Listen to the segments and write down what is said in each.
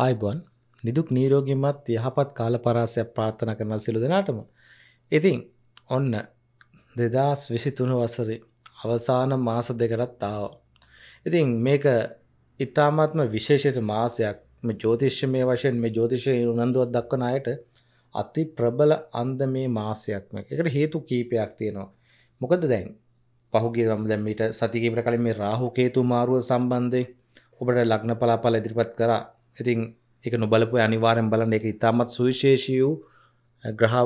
ආයිබන් නිදුක් නීරෝගිමත් යහපත් කාල පරාසයක් ප්‍රාර්ථන කරන සිලු දෙනාටම. ඉතින් ඔන්න දෙදස් විසිතුුණු වසරි අවසාන මාස දෙකටත් ආව. ඉතින් මේක ඉතාමත්ම විශේෂයට මාසයක් මේ ජෝතිශ්‍යමය වශයෙන් මේ ජෝතිෂය උනන්දුවත් දක්වන අයට අති ප්‍රබල අන්ද මේ මාසයක්ම එකට හේතු කීපයක් තියෙනවා. මොකද දැන් පහුගේ ම දැමීට සතිකීපට කලින් මේ රාහු කේතු මාරුව සම්බන්ධය ඔබට ලග්න පලාපල ඉදිරිපත් කරා ඉතින් එක නොබලපු අනිවාරෙන් බලන්න එක ඉතාමත් සුවිශේෂී වූ ග්‍රහ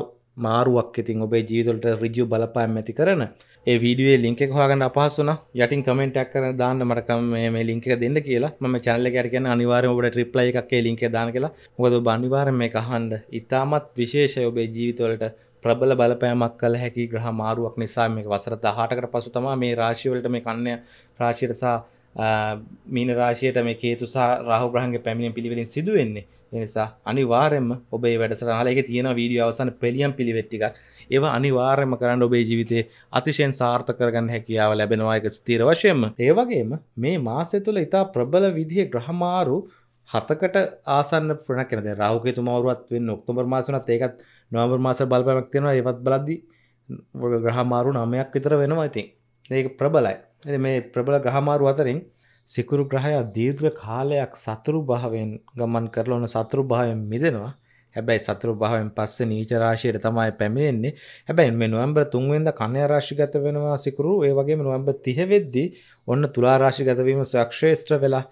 මාරුවක් ඉතින් ඔබේ ජීවිතවලට ඍජු බලපෑම් ඇති කරන ඒ වීඩියෝයේ ලින්ක් එක හොයාගන්න අපහසු නම් යටින් කමෙන්ට් එකක් කරලා දාන්න මට මේ මේ ලින්ක් එක දෙන්න කියලා මම channel එකට කියන්නේ අනිවාර්යයෙන් ඔබට රිප්ලයි එකක් ඒ ලින්ක් එක දාන්න කියලා මොකද ඔබ අනිවාර්යෙන් මේක අහන්න ඉතාමත් විශේෂයි ඔබේ ජීවිතවලට ප්‍රබල බලපෑමක් කළ හැකි ග්‍රහ මාරුවක් නිසා මේක වසර 18කට පසු තමයි මේ රාශිය වලට මේ කන්‍ය රාශියට සහ මීන රාශයට මේ කේතු සහ රහ බ්‍රහන්ගේ පැමිණෙන් පිළිවෙලින් සිදුවෙන්නේ එනිසා අනිවාරෙන්ම ඔබේ වැඩසරහල එක තියෙන වීඩිය අවසන පෙළියම් පිළිවෙත්තික ඒව අනිවාර්යම කරන්න ඔබේ ජීවිතේ අතිශයෙන් සාර්ථ කරගන්න හැකියාව ලැබෙනවායක ස්තීර වශයෙන්ම ඒවගේම මේ මාසය තුළ ඉතා ප්‍රබල විදිහ ග්‍රහමාරු හතකට ආසන්න ප්‍රන කෙනද රහුකේතු මවරුවත් වෙන්න ඔක්තුබර් මාසනත් ඒකත් නොවර් මාස බලපමක් තියෙනවා ඒවත් බලද්දි ග්‍රහමාරු නමයක් විතර වෙනවා ඉතින් ඒක ප්‍රබලයි එ මේ ප්‍රබල ග්‍රහමාරු අතරින් සිකුරු ග්‍රහයා දීර්ඝ කාලයක් සතුරු භාවයෙන් ගමන් කරලා ඔන්න සතුරු භාවයෙන් මිදෙනවා. හැබැයි සතුරු භාවයෙන් පස්සේ නීච රාශියට තමයි පැමිණෙන්නේ. හැබැයි මේ නොවැම්බර් 3 වෙනිදා කන්‍යා රාශිගත වෙනවා සිකුරු. ඒ වගේම නොවැම්බර් 30 වෙද්දී ඔන්න තුලා රාශිගත වීම සක්ෂේත්‍ර වෙලා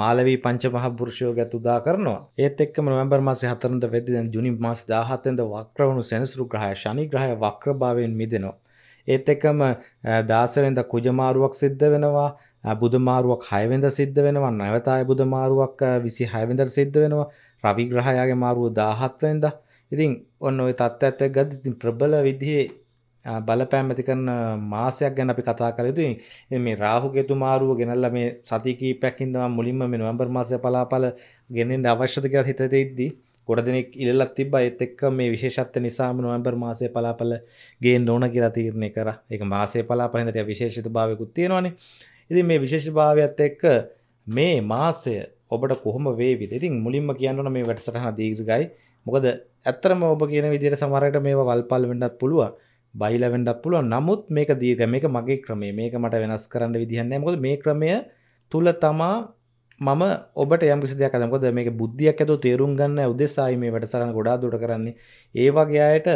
මාලවී පංච මහ පුරුෂයෝ ගැත උදා කරනවා. ඒත් එක්කම නොවැම්බර් මාසේ 4 වෙද්දී දැන් ජුනි මාස 17 වෙනිදා වක්‍ර වුණු සෙනසුරු ග්‍රහය ශනි ග්‍රහය වක්‍ර භාවයෙන් මිදෙනවා. ඒත් එකම දාසවෙන්ද කුජමාරුවක් සිද්ධ වෙනවා බුදුමාරුවක් හයවෙද සිද්ධ වෙනවා නැවතයි බුදුමාරුවක් විසි හයවෙදර සිද්ධ වෙනවා රවිග්‍රහයාගේ මාරුව දාහත්වෙන්ද ඉතින් ඔන්න ඔය තත්ත් ඇත්ත ගත් ඉතින් ප්‍රබල විදිහේ බලපෑමති කරන මාසයක් ගැන අපි කතා කළයුතුයි මේ රාහු ගෙතු මාරුව ගෙනල්ල මේ සතිකී පැක්කින්දම මුලින්ම මේ නොවම්බර් මාසය පලාපල ගෙනෙන්ට අවශ්‍යතක හිතට ඉද්දී ගොඩදෙනෙක් ඉල්ලත් තිබ එත් එක්ක මේ විශේෂත්ව නිසාම නොවම්බර් මාසය පලාපල ගේ නොන කියලා තීරණය කර එක මාසේ පලාපලට විශේෂිත භාවකුත් තියෙනවානේ ඉතින් මේ විශේෂභාවයක්ත් එක්ක මේ මාසය ඔබට කොහොම වේවිද ඉතින් මුලින්ම කියන්නන මේ වැඩසටහන දීර්ගයි මොකද ඇත්තරම ඔබ කියන විදිර සමරයට මේ වල්පල් වෙන්නත් පුළුව බයිල වෙන්ඩක් පුළුව නමුත් මේක දීර්ග මේක මගේ ක්‍රමේ මේක මට වෙනස් කරන්න විදිහන්න මොද මේ ක්‍රමය තුළ තමා මම ඔබට යම් කිසි දෙයක් අදමකොද මේක බුද්ධියක් ඇතු තේරුම් ගන්න උදෙසායි මේ වැඩසරන ගොඩා දුට කරන්නේ ඒ වගේ අයට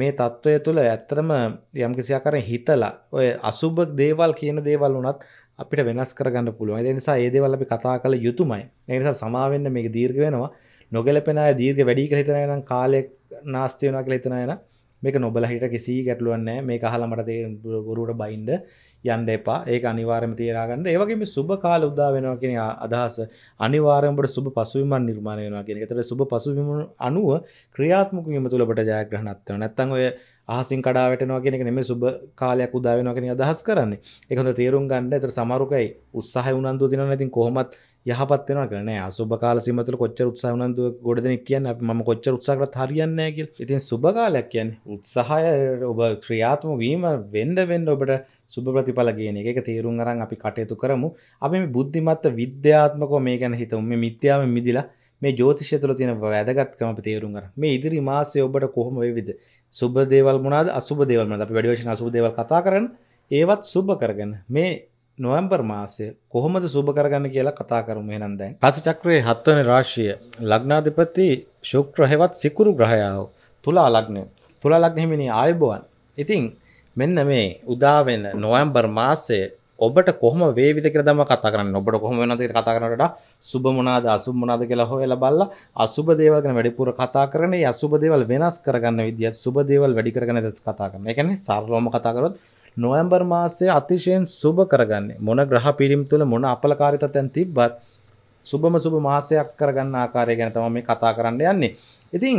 මේ තත්ත්වය තුළ ඇත්තරම යම්කිසියාකර හිතලා ඔය අසුභ දේවල් කියන දේවල් වනත් අපිට වෙනස් කරගන්න පුළුවන් ඒ නිසා ඒ දේවල් අපි කතා කළ යුතුමයි ඒ නිසා සමාවෙන්න මේක දීර්ඝ වෙනවා නොගැලපෙන අය දීර්ඝ වැඩි කියලා හිතන අය නම් කාලයක් නාස්ති වෙනවා කියලා හිතන අය නම් මේක නොබල හිට කිසි ගැටලුවක් නැහැ මේක අහලා මට තේ ගුරුට බයින්ද යන්න එපා ඒක අනිවාර්යයෙන්ම තියලා ගන්න. ඒ වගේම සුබ කාල උදා වෙනවා කියන අදහස අනිවාර්යයෙන්ම ඔබට සුබ පසුබිමක් නිර්මාණය වෙනවා කියන එක. ඒතර සුබ පසුබිම අනුව ක්‍රියාත්මක වීම තුළ ඔබට ජයග්‍රහණත් වෙනවා. නැත්නම් ඔය ආසින් කඩාවටනවා කියෙ එක නෙමේ සුබ කාලයක් උදාවෙනවා කෙන අදහස් කරන්නේ එකහොඳ තේරුම් ගන්න ඇතර සමරුකයි උත්සාහ උනන්දු දින නැතින් කොහොමත් යහපත්වන කරන සුබ කාල සිමතල කොච්චර උත්සාහනන්ද ගොඩදන කියන්න ම කොච්චර උත්සාකරත් හරියන්නයකි ඉතින් සුභකාලයක් කියන්න උත්සාහය ඔබ ක්‍රියාත්ම වීම වෙන්ඩ වෙන්ඩ ඔබට සුභ ප්‍රතිඵල කියන එක තේරුම් අරන් අපි කටයුතු කරමු අපි මේ බුද්ධිමත්ත විද්‍යාත්මකෝ මේ ගැන හිතම මේ මිත්‍යාව මිදිලා මේ ජෝතිෂය තුළ තියෙන වැදගත්කම තේරුම් කර මේ ඉදිරි මාසය ඔබට කොහොම වෙවිද සුබ දේවල් මුණද අසුබ දේවල් මද අප වැඩිවශන අසුබ දේවල් කතා කරන ඒවත් සුබ කරගෙන මේ නොවම්බර් මාසය කොහොමද සුබ කරගන්න කියලා කතා කරම එනම් දැන් පස චක්‍රයේ හත්වන රාශිය ලග්නාධිපති ශුක්‍රහෙවත් සිකුරු ග්‍රහයාව තුලා ලග්නය තුලා ලග්නහිමිනි ආයබෝවන් ඉතිං මෙන්න මේ උදාවෙන නොවම්බර් මාසය ඔබට කොහම වේවිද කියලා දම කතා කරන්න ඔබට කොහම වෙනවද කියලා කතා කරනකොට සුබ මොනවාද අසුබ මොනවාද කියලා හොයලා බලලා අසුබ දේවල් ගැන වැඩිපුර කතා කරන ඒ අසුබ දේවල් වෙනස් කරගන්න විදියත් සුබ දේවල් වැඩි කරගෙන කතා කරන. ඒ කියන්නේ සරලවම කතා කරොත් නොවැම්බර් මාසයේ අතිශයෙන් සුබ කරගන්නේ මොන ග්‍රහ පිරිම් තුළ මොන අපලකාරිතයන් තිබ්බත් සුබම සුබ මාසයක් කරගන්න ආකාරය ගැන තමයි මේ කතා කරන්න යන්නේ. ඉතින්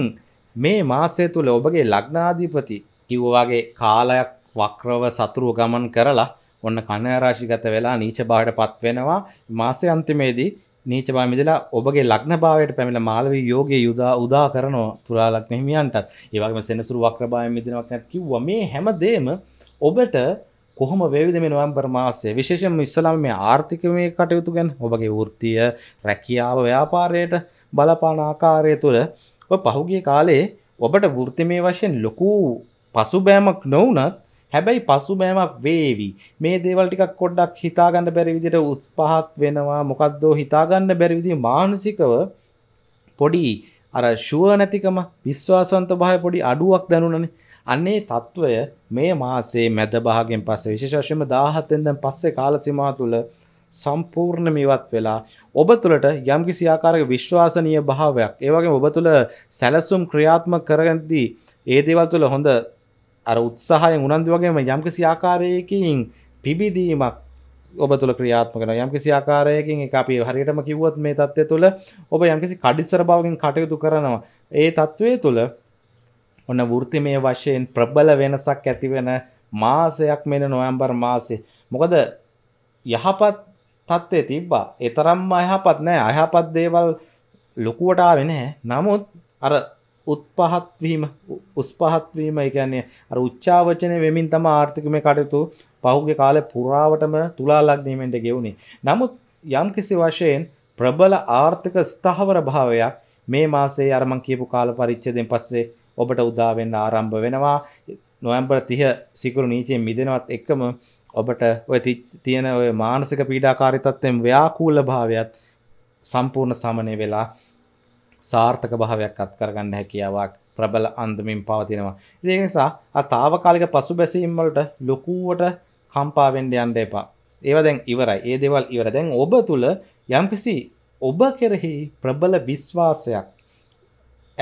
මේ මාසය තුළ ඔබගේ ලග්නාධිපති කිව්වාගේ කාලයක් වක්‍රව සතුරුව ගමන් කරලා ඔන්න කන්‍යා රාශිගත වෙලා නීච භාවයට පත් වෙනවා මාසයේ අන්තිමේදී නීච භාවය මිදලා ඔබගේ ලග්න භාවයට පැමිණලා මාළවී යෝගයේ යුදා උදා කරනවා තුලා ලග්න හිමියන්ටත් ඒ වගේම සෙනසුරු වක්‍ර භාවයෙන් මිදෙනවා කියනත් කිව්වා මේ හැමදේම ඔබට කොහොම වේවිද මේ නොවැම්බර් මාසයේ විශේෂයෙන්ම ඉස්ලාම මේ ආර්ථිකමය කටයුතු ගැන ඔබගේ වෘත්තිය රැකියාව ව්‍යාපාරයට බලපාන ආකාරය තුළ ඔය පහුගිය කාලේ ඔබට වෘත්තිමය වශයෙන් ලොකු පසුබෑමක් නොවුනත් හැබැයි පසුබෑමක් වේවි මේ දේවල් ටිකක් කොඩ්ඩක් හිතාගන්න බැරි විදිහට උත්පහත් වෙනවා මොකද්දෝ හිතාගන්න බැරි විදිහ මානසිකව පොඩි අර ෂුව නැතිකම විශ්වාසවන්ත භාවය පොඩි අඩුවක් දැනුණනේ අන්නේ తত্ত্বය මේ මාසේ මැද භාගයෙන් පස්සේ විශේෂයෙන්ම 17 වෙනිදාන් පස්සේ කාලසීමා තුළ සම්පූර්ණම ඉවත් වෙලා ඔබ තුළට යම්කිසි ආකාරයක විශ්වාසනීය භාවයක් ඒ වගේම ඔබ තුළ සැලසුම් ක්‍රියාත්මක කරගන්නදී ඒ දේවල් තුළ හොඳ අර උත්සාහයෙන් උනන්දු වගේම යම්කිසි ආකාරයකින් පිබිදීමක් ඔබ තුළ ක්‍රියාත්මකන යම්කිසි ආකාරයකින් එක අපි හරියටම කිව්වොත් මේ தත්ත්වය තුළ ඔබ යම්කිසි කඩිස්සර බවකින් කටයුතු කරනවා ඒ தත්ත්වය තුළ ඔන්න වෘත්තිමය වශයෙන් ප්‍රබල වෙනසක් ඇතිවෙන මාසයක් මෙන නොවැම්බර් මාසේ මොකද යහපත් තත්ත්වය තිබ්බා එතරම්ම අයහපත් නෑ අයහපත් දේවල් ලොකුවටාවෙන නමුත් අර උත්පහත්වීම උස්පහත්වීම එකන්නේ අර උච්චාවචනය වෙමින් තම ආර්ථිකම කටයුතු පහුගේ කාල පුරාවටම තුලා ලක්නීමෙන්ට ගෙවුණේ. නමුත් යම් කිසි වශයෙන් ප්‍රබල ආර්ථික ස්ථාවර භාවයක් මේ මාසේ අරමං කියපු කාල පරිච්චදෙන් පස්සේ ඔබට උදාවෙන්න ආරම්භ වෙනවා නොවම්බර තිහ සිකුරු නීතියෙන් මිදෙනවත් එක්කම ඔබට ඔය තියෙන ඔය මානසික පීඩාකාරිතත්වයෙන් ව්‍යාකූල භාවයත් සම්පූර්ණ සමනය වෙලා සාර්ථක භාවයක් අත්කරගන්න හැකියාවක් ප්‍රබල අන්දමින් පවතිනවා. ඉතින් ඒ නිසා ආ తాවකාලික පසුබැසීම් වලට ලොකුවට කම්පා වෙන්න යන්න එපා. ඒවා දැන් ඉවරයි. ඒ දේවල් ඉවරයි. දැන් ඔබ තුල යම්කිසි ඔබ කෙරෙහි ප්‍රබල විශ්වාසයක්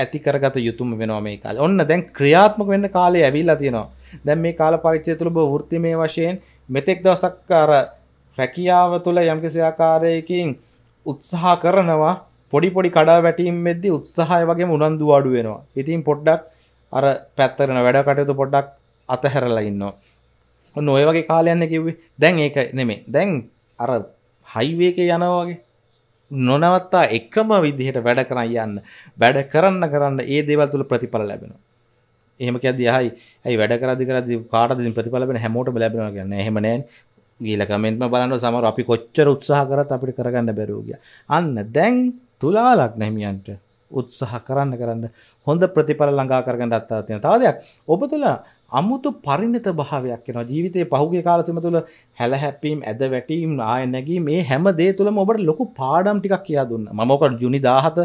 ඇති කරගත යුතුම වෙනවා මේ කාලේ. ඔන්න දැන් ක්‍රියාත්මක වෙන්න කාලේ ඇවිල්ලා තියෙනවා. දැන් මේ කාල පරිච්ඡේදය තුල ඔබ වෘත්තිමය වශයෙන් මෙතෙක් දවසක් අර රැකියාව තුල යම්කිසි ආකාරයකින් උත්සාහ කරනවා පොඩි පොඩි කඩා වැටීම් මෙද්දි උත්සාහය වගේ උනන්දු අඩුවෙනවා ඉතින් පොඩ්ඩක් අර පැත්තරන වැඩ කටයුතු පොඩ්ඩක් අතහැරලා ඉන්නවා නොය වගේ කාලයන්න කිව්වේ දැන් ඒක නෙමේ දැන් අර හයිවේක යනවාගේ නොනවත්තා එක්කම විදිහට වැඩ කරන්න යන්න වැඩ කරන්න කරන්න ඒ දේවල් තුළ ප්‍රතිඵල ලැබෙන එහම ඇද හයි ඇයි වැඩ කරදි කරදි පාටදිින් ප්‍රතිඵලබෙන හැමෝට ලැබෙන ගන්න හෙමනෑ ගීලකමෙන්ම බලන්න සමර අපි කොච්චර උත්සාහ කරත් අපිට කරගන්න බැරූගිය අන්න දැන් තුලාලක් නැමියන්ට උත්සාහ කරන්න කරන්න හොඳ ප්‍රතිඵල ළඟා කරගන්න අත්තා තියෙන තවදයක් ඔබ තුළ අමුතු පරිණත භාවයක් එනවා ජීවිතයේ පහුගේ කාලසම තුළ හැල හැපීම් ඇද වැටීම් ආය නැගී මේ හැම දේ තුළම ඔබට ලොකු පාඩම් ටිකක් කියා දුන්න මමෝකට ජුනි දාහත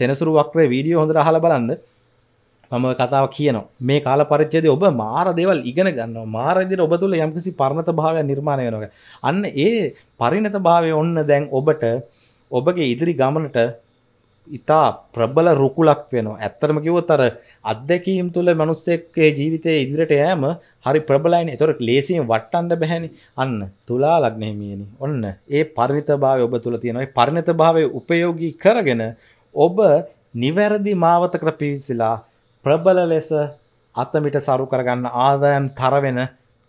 සෙනසුරු වක්‍රේ වීඩියෝ හොඳට අහලා බලන්න මම කතාව කියනවා මේ කාල පරිච්චේද ඔබ මාර දේවල් ඉගෙන ගන්න මාරදිර ඔබ තුළ යම්කිසි පරණත භාවය නිර්මාණය වෙනක අන්න ඒ පරිණත භාවය ඔන්න දැන් ඔබට ඔබගේ ඉදිරි ගමනට ඉතා ප්‍රබල රුකුලක් වෙනවා ඇත්තරම කිවොත් අර අත්දැකීම් තුළ මනුස්සෙක්කේ ජීවිතය ඉදිරිට යෑම හරි ප්‍රබලයින එතොට ලේසියෙන් වට්ටන්ඩ බැහැනි අන්න තුලා ලග්නයමියනි ඔන්න ඒ පරිවිත භාව ඔබ තුළ තියෙනයි පරිණත භාවය උපයෝගී කරගෙන ඔබ නිවැරදි මාවතකට පිවිසිලා ප්‍රබල ලෙස අතමිට සරු කරගන්න ආදායම් තරවෙන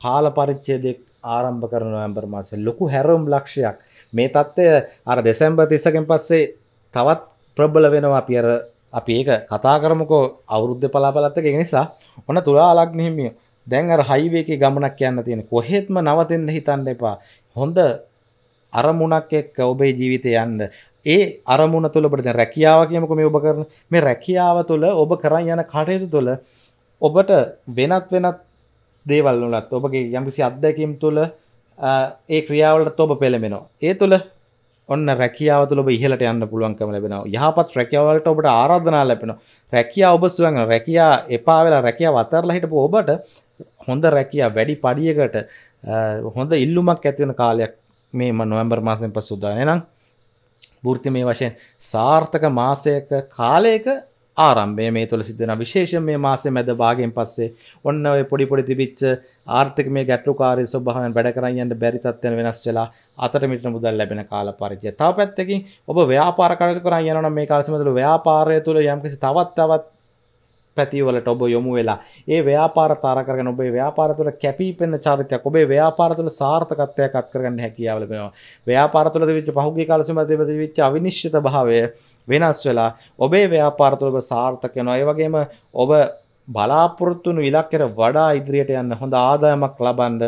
කාල පරිච්චේදෙක් ආරම්භ කර නොවම්බර් මාස ලොකු හැරම් ලක්ෂයක් මේ තත්ත්වය අර දෙසැම්බ තිස්සකෙන් පස්සේ තවත් ප්‍රබ්බල වෙනවා පියර අපි ඒක කතා කරමකෝ අවුරුද්ධ පලාපලත්තක නිසා ඔන්න තුළා අලක්නහිමිය දැන් අර හයිවේක ගමනක් යන්න තියෙන කොහෙත්ම නවතෙන්ද හිතන්න එපා හොඳ අරමුණක් එක්ක ඔබේ ජීවිතය යන්න ඒ අරමුණ තුළ ඔබට දැන් රැකියාව කියමුකෝ මේ ඔබ කරන මේ රැකියාව තුළ ඔබ කරන් යන කටයුතු තුළ ඔබට වෙනත් වෙනත් දේවල් වලත් ඔබගේ යම්කිසි අත්දැකීම් තුළ ඒ ක්‍රියාවලට ඔබ පෙළමෙනවා. ඒ තුළ ඔන්න රැකියාව තුළ ඔබ ඉහළට යන්න පුළුවන්කම ලැබෙනවා. යහපත් රැකියාවලට ඔබට ආරාධනා ලැබෙනවා. රැකියාව ඔබ සුවංගන රැකියා එපා වෙලා රැකියාව අතහැරලා හිටපු ඔබට හොඳ රැකියා වැඩි පඩියකට හොඳ ඉල්ලුමක් ඇති වෙන කාලයක් මේ නොවැම්බර් මාසයෙන් පස්සු උදාන. එහෙනම් වෘත්තිමය වශයෙන් සාර්ථක මාසයක කාලයක ආරම්භය මේ තුළ සිදන විශේෂ මේ මාසේ මැද භාගෙන් පස්සේ ඔන්න ඔය පොඩි පොඩි තිබිච්ච ආර්ථික මේ ගැටලුකාරී ස්වභාවයෙන් වැඩ කරන් යන්න බැරි තත්ත්වයන් වෙනස් වෙලා අතට මිට මුදල් ලැබෙන කාල පරිච්ඡය. තව පැත්තකින් ඔබ ව්‍යාපාර කටයුතු කරන් යනවා නම් මේ කාලසීම තුළ ව්‍යාපාරය තුළ යම්කිසි තවත් තවත් පැතිවලට ඔබ යොමු වෙලා ඒ ව්‍යාපාර තාරකරගෙන ඔබේ ව්‍යාපාර තුළ කැපිපෙන චරිතයක් ඔබේ ව්‍යාපාර තුළ සාර්ථකත්වයක් අත්කරගන්න හැකියාව ලැබෙනවා. ව්‍යාපාර තුළ තිබිච්ච පහුගිය කාලසීමාවේ තිබිච්ච අවිනිශ්චිත භාවය වෙනස් වෙලා ඔබේ ව්‍යාපාරතුලක සාර්ථක වෙනවා. ඒ වගේම ඔබ බලාපොරොත්තු වුණු ඉලක්කයට වඩා ඉදිරියට යන්න හොඳ ආදායමක් ලබන්න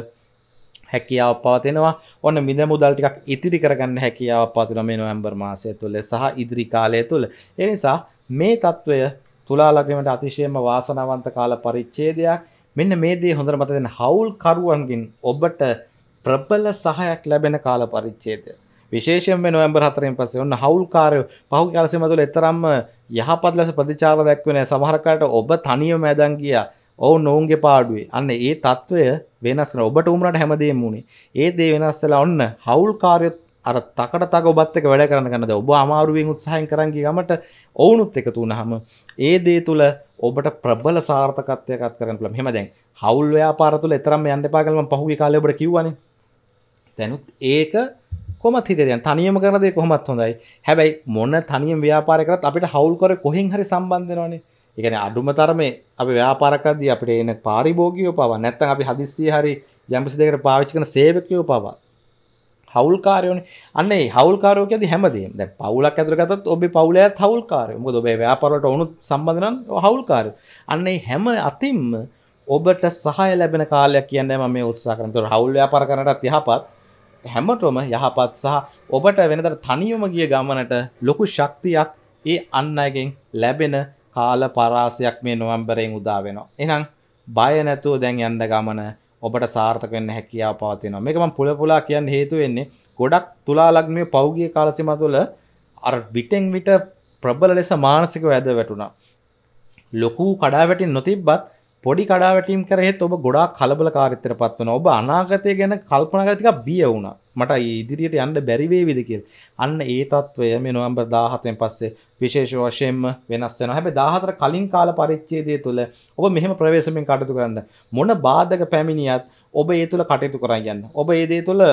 හැකියාව පවතිනවා ඔන්න මිද මුදල් ටිකක් ඉතිරි කරගන්න හැකියාව පවතින මේ නොවැම්බර් මාසය තුළ සහ ඉදිරි කාලය තුළ. ඒ නිසා මේ තත්ත්වය තුලා ලග්නයට අතිශයම වාසනාවන්ත කාල පරිච්ඡේදයක්. මෙන්න මේ දේ හොඳට මතක හවුල් කරුවන්ගෙන් ඔබට ප්‍රබල සහයක් ලැබෙන කාල පරිච්ඡේදය. විශේෂයෙන් නොවැම්බර් 4න් පස්සේ ඔන්න හවුල්කාරයෝ පහුගිය කාලසීම තුළ එතරම්ම යහපත් ලෙස ප්‍රතිචාර දක්වන්නේ නැහැ. සමහර කාලට ඔබ තනියම ඇදන් ගියා. ඔවුන් ඔවුන්ගේ පාඩුවේ. අන්න ඒ తত্ত্বය වෙනස් කරන ඔබට උමරට හැමදේම උනේ. ඒ දේ වෙනස් වෙලා ඔන්න හවුල්කාරයෝ අර තකට තක ඔබත් එක වැඩ කරන්න ගන්නද ඔබ අමාරුවෙන් උත්සාහයෙන් කරන් ගිය ගමට ඔවුනුත් එකතු වුණාම ඒ දේ තුළ ඔබට ප්‍රබල සාර්ථකත්වයක් අත් කරගන්න පුළුවන්. එහෙම දැන් හවුල් ව්‍යාපාර තුළ එතරම්ම යන්න එපා කියලා මම පහුගිය කාලේ ඔබට කිව්වනේ. දැනුත් ඒක කොමත් හිතයන් තනියම කරදේ කොහොමත් හොඳයි හැබැයි මොන්න තනියම් ව්‍යාපාරකරත් අපිට හවුල් කර කොහෙන් හරි සම්බන්ධනවානේ එකන අඩුම තරමේ අපි ව්‍යාපාරකරදී අපිට එන පාරිභෝගියෝ පවා නැත්තන් අපි හදිස්සිය හරි යම්පිසි දෙකට පාවිච්චි කන සේවකයෝ පවා හවල්කාරයන අන්න හවල්කාරෝක ඇති හැමදේ ද පවුලක් ඇතරගතත් ඔබ පවුල ඇත් හවල්කාරය මුද ඔබේ ව්‍යාපරට ඔනුත් සම්බඳනන් හවල්කාර අන්නේ හැම අතින්ම ඔබට සහය ලැබෙන කාලයක් කියන්න ම මේ උත්සා කරනතුර හවල් ව්‍යාපර කරනට තිහපත් හැමටොම යහපත් සහ ඔබට වෙනදර තනියම ගිය ගමනට ලොකු ශක්තියක් ඒ අන්නගෙන් ලැබෙන කාල පරාසයක් මේ නොවම්බරයෙන් උදා වෙනවා. එනම් බය නැතුව දැන් යන්න ගමන ඔබට සාර්ථක වෙන්න හැකියාව පවතිනවා. මේක මම පුලපුලා කියන්න හේතුව වෙන්නේ ගොඩක් තුලා ලග්නයේ පෞගිය කාලසීම තුළ අර විටෙන් විට ප්‍රබල ලෙස මානසික වැද වැටුණා. ලොකු කඩාවැටෙන් නොතිබ්බත් පොඩි කඩාවැටීම් කරහෙත් ඔබ ගොඩා කලබල කාරිතර පත්වන ඔබ අනාගතය ගැන කල්පනගතික බිය වුණ මට ඉදිරියට යන්න බැරිවේවිද කියල් අන්න ඒ තත්වය මේ නොවම්බර් දාහතෙන් පස්සේ විශේෂ වශයෙන්ම වෙනස් වෙන හැබ දාහතර කලින් කාල පරිච්චේදය තුළ ඔබ මෙහම ප්‍රවේශමෙන් කටතු කරන්න මොන බාධක පැමිණියත් ඔබ ඒ තුළ කටයුතු කරයන්න ඔබ ඒදේ තුළ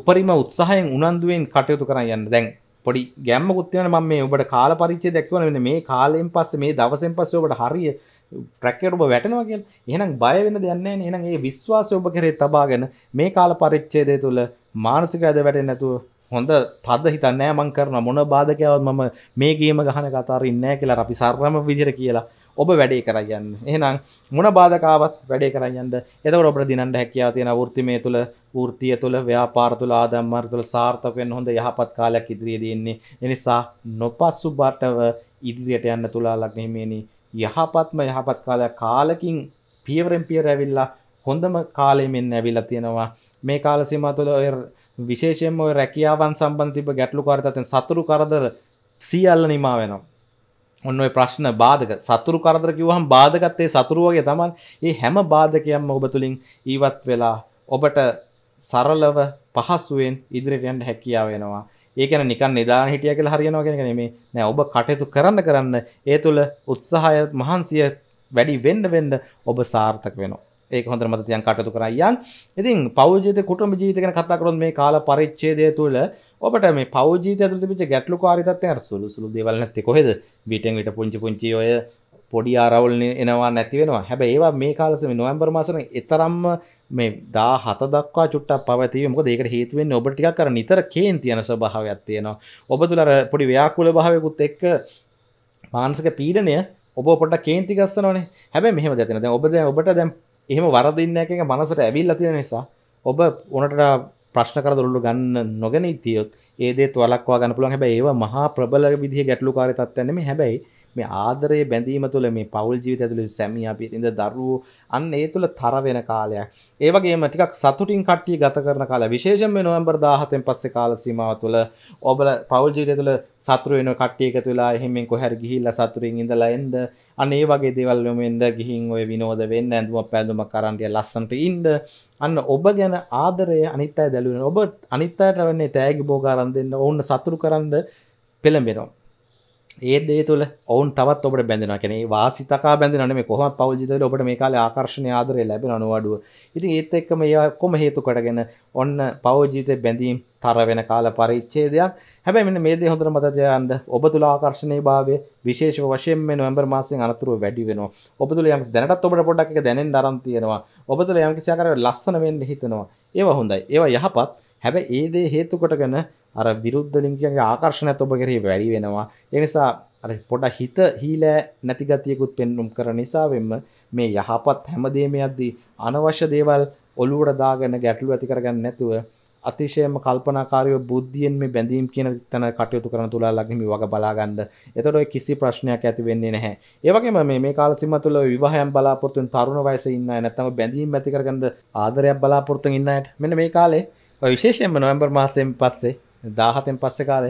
උපරිම උත්සාහයෙන් උනන්දුවෙන් කටයුතු කරයන්න දැන් පොඩි ගැම්ම කුත්තියන ම මේ ඔබට කාල පරිච්චේ දැක්වන වෙන මේ කාලයෙන් පස්ස මේ දවසෙන් පස්ස ඔබට හරිිය ප්‍රැකර ඔබ වැටනවා කියල එහනම් බයවෙන දෙයන්න එනම් ඒ විශ්වාසය ඔබ කරේ තබාගෙන මේ කාල පරිච්චේදය තුළ මානසික ඇද වැටෙන් නැතුව හොඳ තද හිතන්නෑ මං කරන මොන බාධකයවත් මම මේ ගේම ගහන කතාර ඉන්නෑ කියලා අපි සර්රම විදිර කියලා ඔබ වැඩේ කරයන්න එහනම් මොන බාධකාවත් වැඩේ කරයන්න එතකට ඔබ දිනට හැකියාව තියෙන ෘතිමේ තුළ ෘතිය තුළ ව්‍යාපාර තුළ ආදම්මර් තුළ සාර්ථකයෙන් හොඳ යහපත් කාලයක් ඉදිරියේ දෙන්නේ එනිසා නොපස්සු බටව ඉදිරියට යන්න තුලා ලක්නෙහිමේනි යහපත්ම යහපත් කාලයක් කාලකින් පියවරෙන් පියර ඇවිල්ලා හොඳම කාලේ මෙන්න ඇවිල්ලා තියෙනවා මේ කාල සීමාව තුළ ඔය විශේෂයෙන්ම ඔය රැකියාවන් සම්බන්ධ තිබ්බ ගැටලු කාරිතයන් සතුරු කරදර සියල්ල නිමා වෙනවා ඔන්න ඔය ප්‍රශ්න බාධක සතුරු කරදර කිව්වහම බාධකත් ඒ සතුරු වගේ තමයි. මේ හැම බාධකයක්ම ඔබ තුලින් ඊවත් වෙලා ඔබට සරලව පහසුවෙන් ඉදිරියට යන්න හැකියාව වෙනවා. ඒකන නිකන් නිදාන හිටිය කියලා හරියනවා කෙනෙ නෙමේ නෑ ඔබ කටයුතු කරන්න කරන්න ඒ තුළ උත්සාහය මහන්සිය වැඩි වෙන්න වෙන්න ඔබ සාර්ථක වෙනවා ඒක හොඳ මත තියන් කටතු කරයියන් ඉතින් පෞජිත කුටම ජීතකන කතාකරොත් මේ කාල පරිච්චේදය තුළ ඔබට මේ පෞජීත ඇතු තිිච ගැටලු කාරිතත්ය සුළු සුළු දෙවල නැති කොහෙද විටෙන් විට පුංචි පුංචි ඔය පොඩි ආරවල් එනවා නැතිවෙනවා හැබ ඒවා මේ කාලසම නොවම්බර් මාසන එතරම්ම මේ දා හත දක්වා චුට්ට පවතිීම දෙක හේතුවෙන් ඔබ ටික කර නිතර කේන් තියන ස්භාවයක් තියෙනවා ඔබ තුළර පොඩි ව්‍යාකුල භාවකුත් එක්ක මාන්සක පීඩනය ඔබ පොට කේන්ති ගස්සනනේ හැබැ මෙහම දෙතින ඔබද ඔබට දැම් එහෙම වරදින්න එක මනසට ඇවිල් ලතිය නිසා ඔබ ඕනට ප්‍රශ්න කර දුරල්ලු ගන්න නොගෙන ඉතියොත් ඒදේ තුවලක්වා ගන්න පුළුවන් හැබැයි ඒවා මහා ප්‍රබල විදිහ ගැටලුකාරී තත්ත්වයක් නෙමෙයි හැබැයි මේ ආදරය බැඳීම තුළ මේ පවල් ජීවිත ඇතුළ සැමිය පිරිඳ දරුවෝ අන්න ඒ තුළ තර වෙන කාලයක් ඒවගේම ටිකක් සතුටින් කට්ටිය ගත කරන කාලා විශේෂම නොවම්බර් දාහතෙන් පස්සේ කාල සීමාව තුළ ඔබල පවල් ජීවිත තුළ සතුරු වෙන කට්ටියක තුලා එහෙමෙන් කොහැර ගිහිල්ලා සතුරින් ඉඳලා එන්න අන්න ඒ වගේ දේවල් යොමෙන්ද ගිහින් ඔය විනෝද වෙන්න ඇඳුමක් පැඳුමක් කරන්ටිය ලස්සනට ඉන්න අන්න ඔබ ගැන ආදරය අනිත් අය දැලුවෙන ඔබ අනිත් අයට වෙන්නේ තෑගි බෝගාරන් දෙන්න ඕන්න සතුරු කරන්න පෙළඹෙනවා ඒත් දේ තුළ ඔවුන් තවත් ඔබට බැඳෙන කෙනෙ වාසිතකා බැඳනම කොහම පෞජිතල ඔබට මේ කාල ආකර්ශණය ආදරය ලැබෙන අනුවඩුව ඉතින් ඒත් එක්කම ඒ කොම හේතු කටගෙන ඔන්න පෞජීතය බැඳීම් තර වෙන කාල පරිච්චේදයක් හැබැයි මෙන්න මේ දේ හොඳර මතජයන්ද ඔබ තුළ ආකර්ශණය භාවය විශේෂ වශයෙන් නොවම්බර් මාසින් අනතුරුව වැඩි වෙන ඔබ තුළ යම් දැනටත් ඔබට පොඩක් දැනෙන් දරන් තියෙනවා ඔබ තුළ යම්කිසිකර ලස්සන වෙන්න හිතනවා ඒව හොඳයි ඒවා යහපත් හැබැයි ඒ දේ හේතු කොටගෙන අර විරුද්ධ ලිංගිකන්ගේ ආකර්ශණයත් ඔබ කෙරෙහි වැඩි වෙනවා. ඒ නිසා අර පොඩ හිත හීලෑ නැති ගතියකුත් පෙන්වුම් කරන නිසා වෙන්න මේ යහපත් හැමදේම යද්දී අනවශ්‍ය දේවල් ඔලුවට දාගෙන ගැටලු ඇති කරගන්න නැතුව අතිශයම කල්පනාකාරීව බුද්ධියෙන් මේ බැඳීම් කියන තැන කටයුතු කරන තුලාලගේ මේ වග බලා ගන්න. එතකොට ඔය කිසි ප්‍රශ්නයක් ඇති වෙන්නේ නැහැ. ඒ වගේම මේ මේ කාල සීමා තුළ විවාහයන් බලාපොරොත්තු වෙන තරුණ වයසේ ඉන්න අය නැත්නම් බැඳීම් ඇති කරගන්න ආදරයක් බලාපොරොත්තු වෙන ඉන්න අයට මෙන්න මේ කාලේ ඔය විශේෂයෙන්ම නොවැම්බර් මාසයෙන් පස්සේ දාහතෙන් පස්ස කාල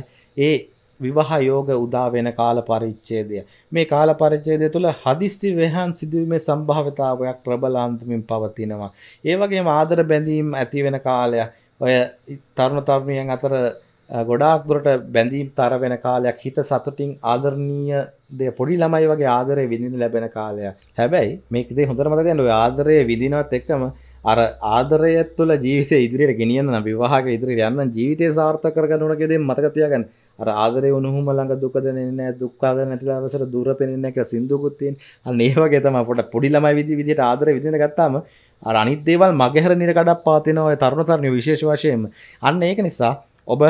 ඒ විවාහ යෝග උදා වෙන කාල පරිච්ඡේදය මේ කාල පරිච්ඡේදය තුළ හදිස්සි වෙහන් සිදුවීමේ සම්භාවිතාවයක් ප්‍රබලාන්තමින් පවතිනවා ඒ වගේම ආදර බැඳීම් ඇති වෙන කාලය ඔය තරුණ තරුණියන් අතර ගොඩාක් දුරට බැඳීම් තර වෙන කාලයක් හිත සතුටින් ආදරණීය දේ පොඩි ළමයි වගේ ආදරය විඳින්න ලැබෙන කාලයක් හැබැයි මේකදී හොඳට මතක තියාගන්න ඔය ආදරය විඳිනවත් එක්කම අර ආදරය තුළ ජීවිත ඉදිරියට ගෙනියන්න විවාහක ඉදිරි යන්න ජීවිතය සාර්ථ කරගන්නන ගෙද මතකතියගන්න අර ආදරය උනුහුම ළඟ දුකදනන්න දුක්කාද නැතිලාවසර දුර පෙනෙන එක සිින්දුකුත්තියෙන් නේවගේ තම පොට පොඩිලම විදි විදිට ආදර විදින ගත්තාම අනිත්දේවල් මගහර නිරකඩක් පාතිනව තරුණ තරණය විශේෂ වශයෙන් අන්න ඒක නිසා ඔබ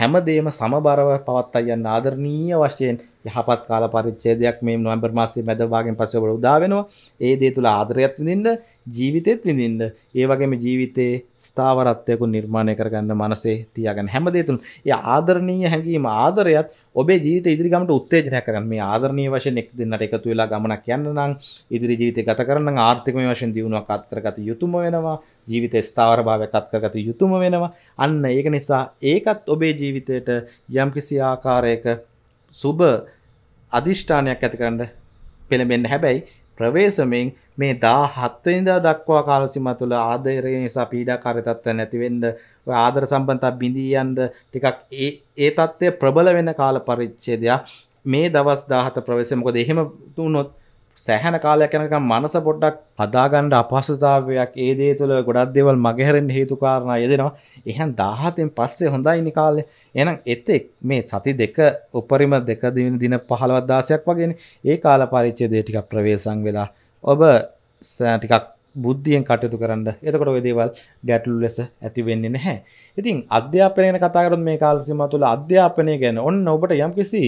හැමදේම සමබරව පවත් අයන්න ආදරණීය වශයෙන් යහපත් කාල පරිච්ඡේදයක් මේ නොවැම්බර් මාසයේ මැදවාගෙන් පස්සේ ඔබට උදා වෙනවා. ඒ දේ තුල ආදරයත් විඳින්න, ජීවිතෙත් විඳින්න, ඒ වගේම ජීවිතේ ස්ථාවරත්වයක නිර්මාණය කරගන්න මනසේ තියාගන්න හැම දේ තුලම. ඒ ආදරණීය හැඟීම ආදරයත් ඔබේ ජීවිත ඉදිරි ගමනට උත්තේජනයක් කරගන්න. මේ ආදරණීය වශයෙන් එක් දෙන්නට එකතු වෙලා ගමනක් යන්න නම් ඉදිරි ජීවිතය ගත කරන්න නම් ආර්ථිකමය වශයෙන් දියුණුවක් අත්කරගත යුතුම වෙනවා. ජීවිත ස්ථාවර භාවයක් අත්කරගත යුතුම වෙනවා. අන්න ඒක නිසා ඒකත් ඔබේ ජීවිතයට යම්කිසි ආකාරයක සුබ අධිෂ්ඨානයක් ඇතිකරන්න පෙළඹෙන්න හැබැයි ප්‍රවේශමෙන් මේ දා හත්වනිදා දක්වා කාලසිම තුළ ආදරය නිසා පීඩා කාරතත්ව නැතිවෙන්ඩ ආදර සම්බන්තක් බිඳීයන්ද ටිකක් ඒ ඒ තත්ත්වය ප්‍රබල වෙන කාල පරිච්චේදයක් මේ දවස් දාහත ප්‍රවේශමකොද එහෙම තුනොත් සැහැන කාලයක් යනකම් මනස පොඩ්ඩක් හදාගන්න අපහසුතාවයක් ඒ දේ තුළ ගොඩක් දේවල් මගහැරෙන් හේතුකාරණ යෙදෙනවා එහෙන් දාහතෙන් පස්සේ හොඳයි නිකාලේ එනම් එතෙක් මේ සති දෙක උපරිම දෙක දින දින පහළවත් දාසයක් වගෙන ඒ කාල පරිච්ඡේදය ටිකක් ප්‍රවේශම් වෙලා ඔබ ටිකක් බුද්ධියෙන් කටයුතු කරන්න එතකොට ඔය දේවල් ගැටලු ලෙස ඇති වෙන්නේ නැහැ. ඉතින් අධ්‍යාපනය ගැන කතා කරොත් මේ කාල සීමාව තුළ අධ්‍යාපනය ගැන ඔන්න ඔබට යම්කිසි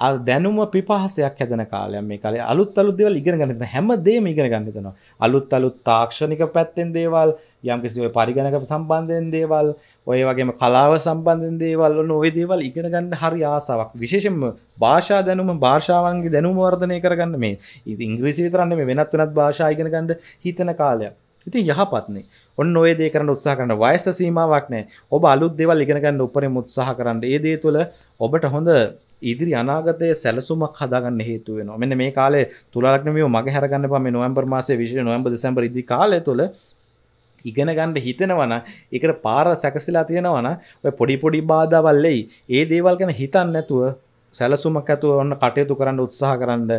අ දැනුම පිපහසයක් හැදන කාලය මේ කාලේ අලුත් අලුත් දෙවල් ඉගෙන ගන්න හැම දේම ඉගෙන ගන්න දෙනවා අලුත් අලුත් තාක්ෂණික පැත්තෙන් දේවල් යම්කිසි ඔය පරිගණක සම්බන්ධයෙන් දේවල් ඔය වගේම කලාව සම්බන්ධයෙන් දේවල් ඔන්න ඔය දේවල් ඉගෙන ගන්න හරි ආසාවක් විශේෂයෙන්ම භාෂා දැනුම භාෂාවන්ගේ දැනුම වර්ධනය කරගන්න මේ ඉංග්‍රීසි විතරන්නේ මේ වෙනත් වෙනත් භාෂා ඉගෙන ගන්න හිතන කාලයක් ඉතින් යහපත්නේ ඔන්න ඔයදේ කරන්න උත්සාහ කරන වයස සීමාවක් නෑ ඔබ අලුත් දෙවල් ඉගෙනගන්න උපරිම උත්සාහ කරන්න ඒ දේ තුළ ඔබට හොඳ ඉදිරි අනාගතය සැලසුමක් හදාගන්න හේතු වෙනවා මෙන්න මේ කාලේ තුලාලග්නමිය මගේ හැරගන්න බා මේ නොවැම්බර් මාසයේ විශේෂ නොවැම්බර් දෙසැම්බර් ඉදිරි කාලය තුළ ඉගෙන ගන්න හිතෙනවන එකට පාර සැකසිලා තියෙනවන ඔය පොඩි පොඩි බාධාවල් එයි ඒ දේවල් ගැන හිතන්නේ නැතුව සැලසුමක් ඇතුව ඔන්න කටයුතු කරන්න උත්සාහ කරන්න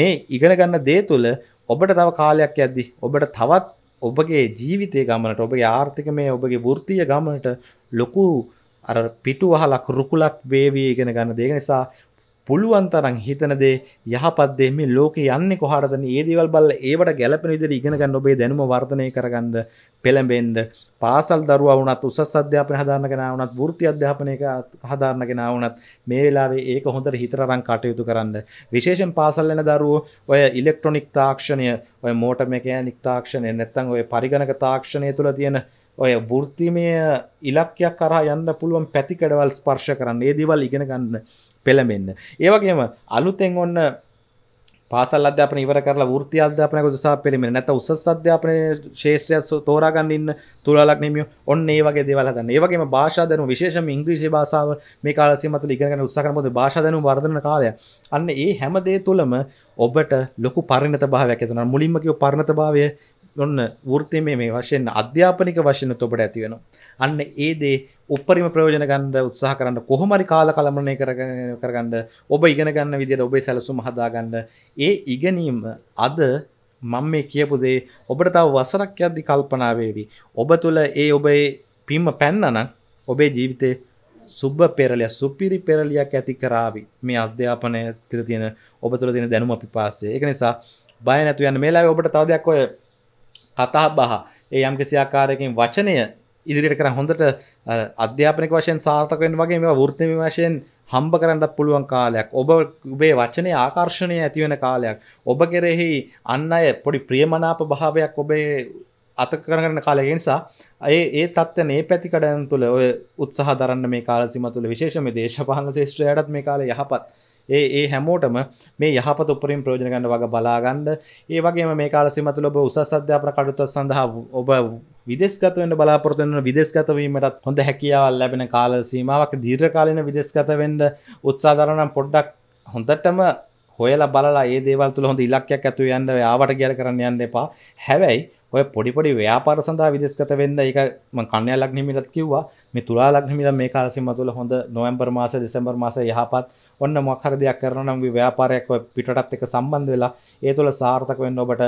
මේ ඉගෙන ගන්න දේ තුළ ඔබට තව කාලයක් යද්දි ඔබට තවත් ඔබගේ ජීවිතය ගමනට ඔබගේ ආර්ථික මේ ඔබගේ වෘත්තිය ගමනට ලොකු අර පිටු වහලක් රුකුලක් වේවී ඉගෙන ගන්න දෙක නිසා පුළුවන් තරම් හිතන දේ යහපත් දේ මේ ලෝකේ යන්නේ කොහටද මේ දේවල් බලලා ඒවට ගැළපෙන විදිහට ඉගෙන ගන්න ඔබේ දැනුම වර්ධනය කරගන්න පෙළඹෙන්න පාසල් දරුවා වුණත් උසස් අධ්‍යාපනය හදාන්න කෙනා වුණත් වෘත්ති අධ්‍යාපනයක හදාන්න කෙනා වුණත් මේ වෙලාවේ ඒක හොඳට හිතරරන් කටයුතු කරන්න විශේෂයෙන් පාසල් යන දරුවෝ ඔය ඉලෙක්ට්‍රොනික තාක්ෂණය ඔය මෝටර් මෙකැනික් තාක්ෂණය නැත්නම් ඔය පරිගණක තාක්ෂණය තුළ තියෙන ඔය වෘත්තිමය ඉලක්කයක් කරා යන්න පුළුවන් පැති කඩවල් ස්පර්ශ කරන්න ඒ දේවල් ඉගෙන ගන්න පෙළමෙන්න ඒවගේම අලුතෙන් ඔන්න පාසල් අධ්‍යාපන ඉවර කරලා වෘත්ති අධ්‍යාපනයක උදෙසා පෙළමෙන්න නැත්නම් උසස් අධ්‍යාපනයේ ශ්‍රේෂ්ඨය තෝරා ගන්න ඉන්න තුලාලක් නෙමියෝ ඔන්න ඒ වගේ දේවල් හදන්න. ඒ වගේම භාෂා දැනුම විශේෂයෙන්ම ඉංග්‍රීසි භාෂාව මේ කාල සීමාව තුළ ඉගෙන ගන්න උත්සාහ කරන මොකද භාෂා දැනුම වර්ධන කාලය. අන්න ඒ හැම දේ තුළම ඔබට ලොකු පරිණත භාවයක් ඇති වෙනවා. මුලින්ම කියව පරිණත භාවය ඔන්න වෘත්ති මේ වශයෙන් අධ්‍යාපනික වශයෙන් ඔබට ඇතිවෙන. අන්න ඒ දේ උපරිම ප්‍රයෝජන ගන්න උත්සාහ කරන්න කොහොමරි කාල කලමරණය කරගන්න ඔබ ඉගෙන ගන්න විදියට ඔබේ සැලසුම් හදාගන්න ඒ ඉගෙනීම අද මං මේ කියපු දේ ඔබට තව වසරක් යද්දි කල්පනාවේවි. ඔබ තුළ ඒ ඔබේ පිම්ම පැන්නනම් ඔබේ ජීවිතේ සුබ පෙරලිය සුපිරි පෙරලියක් ඇති කරාවි මේ අධ්‍යාපනය තිර තියෙන ඔබ තුළ තියෙන දැනුම පිපාසේ එක නිසා බය නැතු යන්න මේලායි ඔබට තවදයක් ඔය කතා බහ ඒ යම් කිසි ආකාරයකින් වචනය ඉදිරියට කරන් හොඳට අධ්‍යාපනික වශයෙන් සාර්ථක වෙන්න වගේ මේවා වෘත්තිමය වශයෙන් හම්බ කරන්නත් පුළුවන් කාලයක් ඔබ ඔබේ වචනේ ආකර්ෂණය ඇති වෙන කාලයක් ඔබ කෙරෙහි අන් අය පොඩි ප්‍රියමනාප භාවයක් ඔබේ අත කරන කාලය නිසා ඒ ඒ තත්ත්ව මේ පැති කඩයන් තුළ ඔය උත්සාහ දරන්න මේ කාලසිම තුළ විශේෂම දේශපාලන ශේෂත්‍රයටත් මේ කාලේ යහපත් ඒ ඒ හැමෝටම මේ යහපත උපරින් ප්‍රයෝජන ගන්න වගේ බලාගන්න ඒ වගේම මේ කාල සීමා තුළ ඔබ උසස් අධ්‍යාපන කටයුතු සඳහා ඔබ විදේශගත වෙන්න බලාපොරොත්තු වෙන විදේශගත වීමටත් හොඳ හැකියාවක් ලැබෙන කාල සීමාවක් දීර්ඝකාලීන විදේශගත වෙන්න උත්සාහ දරන පොඩ්ඩක් හොඳටම හොයලා බලලා ඒ දේවල් තුළ හොඳ ඉලක්කයක් ඇතුව යන්න ආවට ගියර කරන්න යන්න එපා. හැබැයි ඔය පොඩිපොඩි ව්‍යාපාර සඳහා විදෙස්ගත වෙන්න ඒක මම කන්‍යා ලග්න හිමිලත් කිව්වා මේ තුලා ලග්න හිමිල මේ කාල සීමා තුළ හොඳ නොවැම්බර් මාස දෙසැම්බර් මාස යහපත් ඔන්න මොකක් හරි දෙයක් කරනවා නම් ව්‍යාපාරයක් ඔය පිටටත් එක්ක සම්බන්ධ වෙලා ඒ තුළ සාර්ථක වෙන්න ඔබට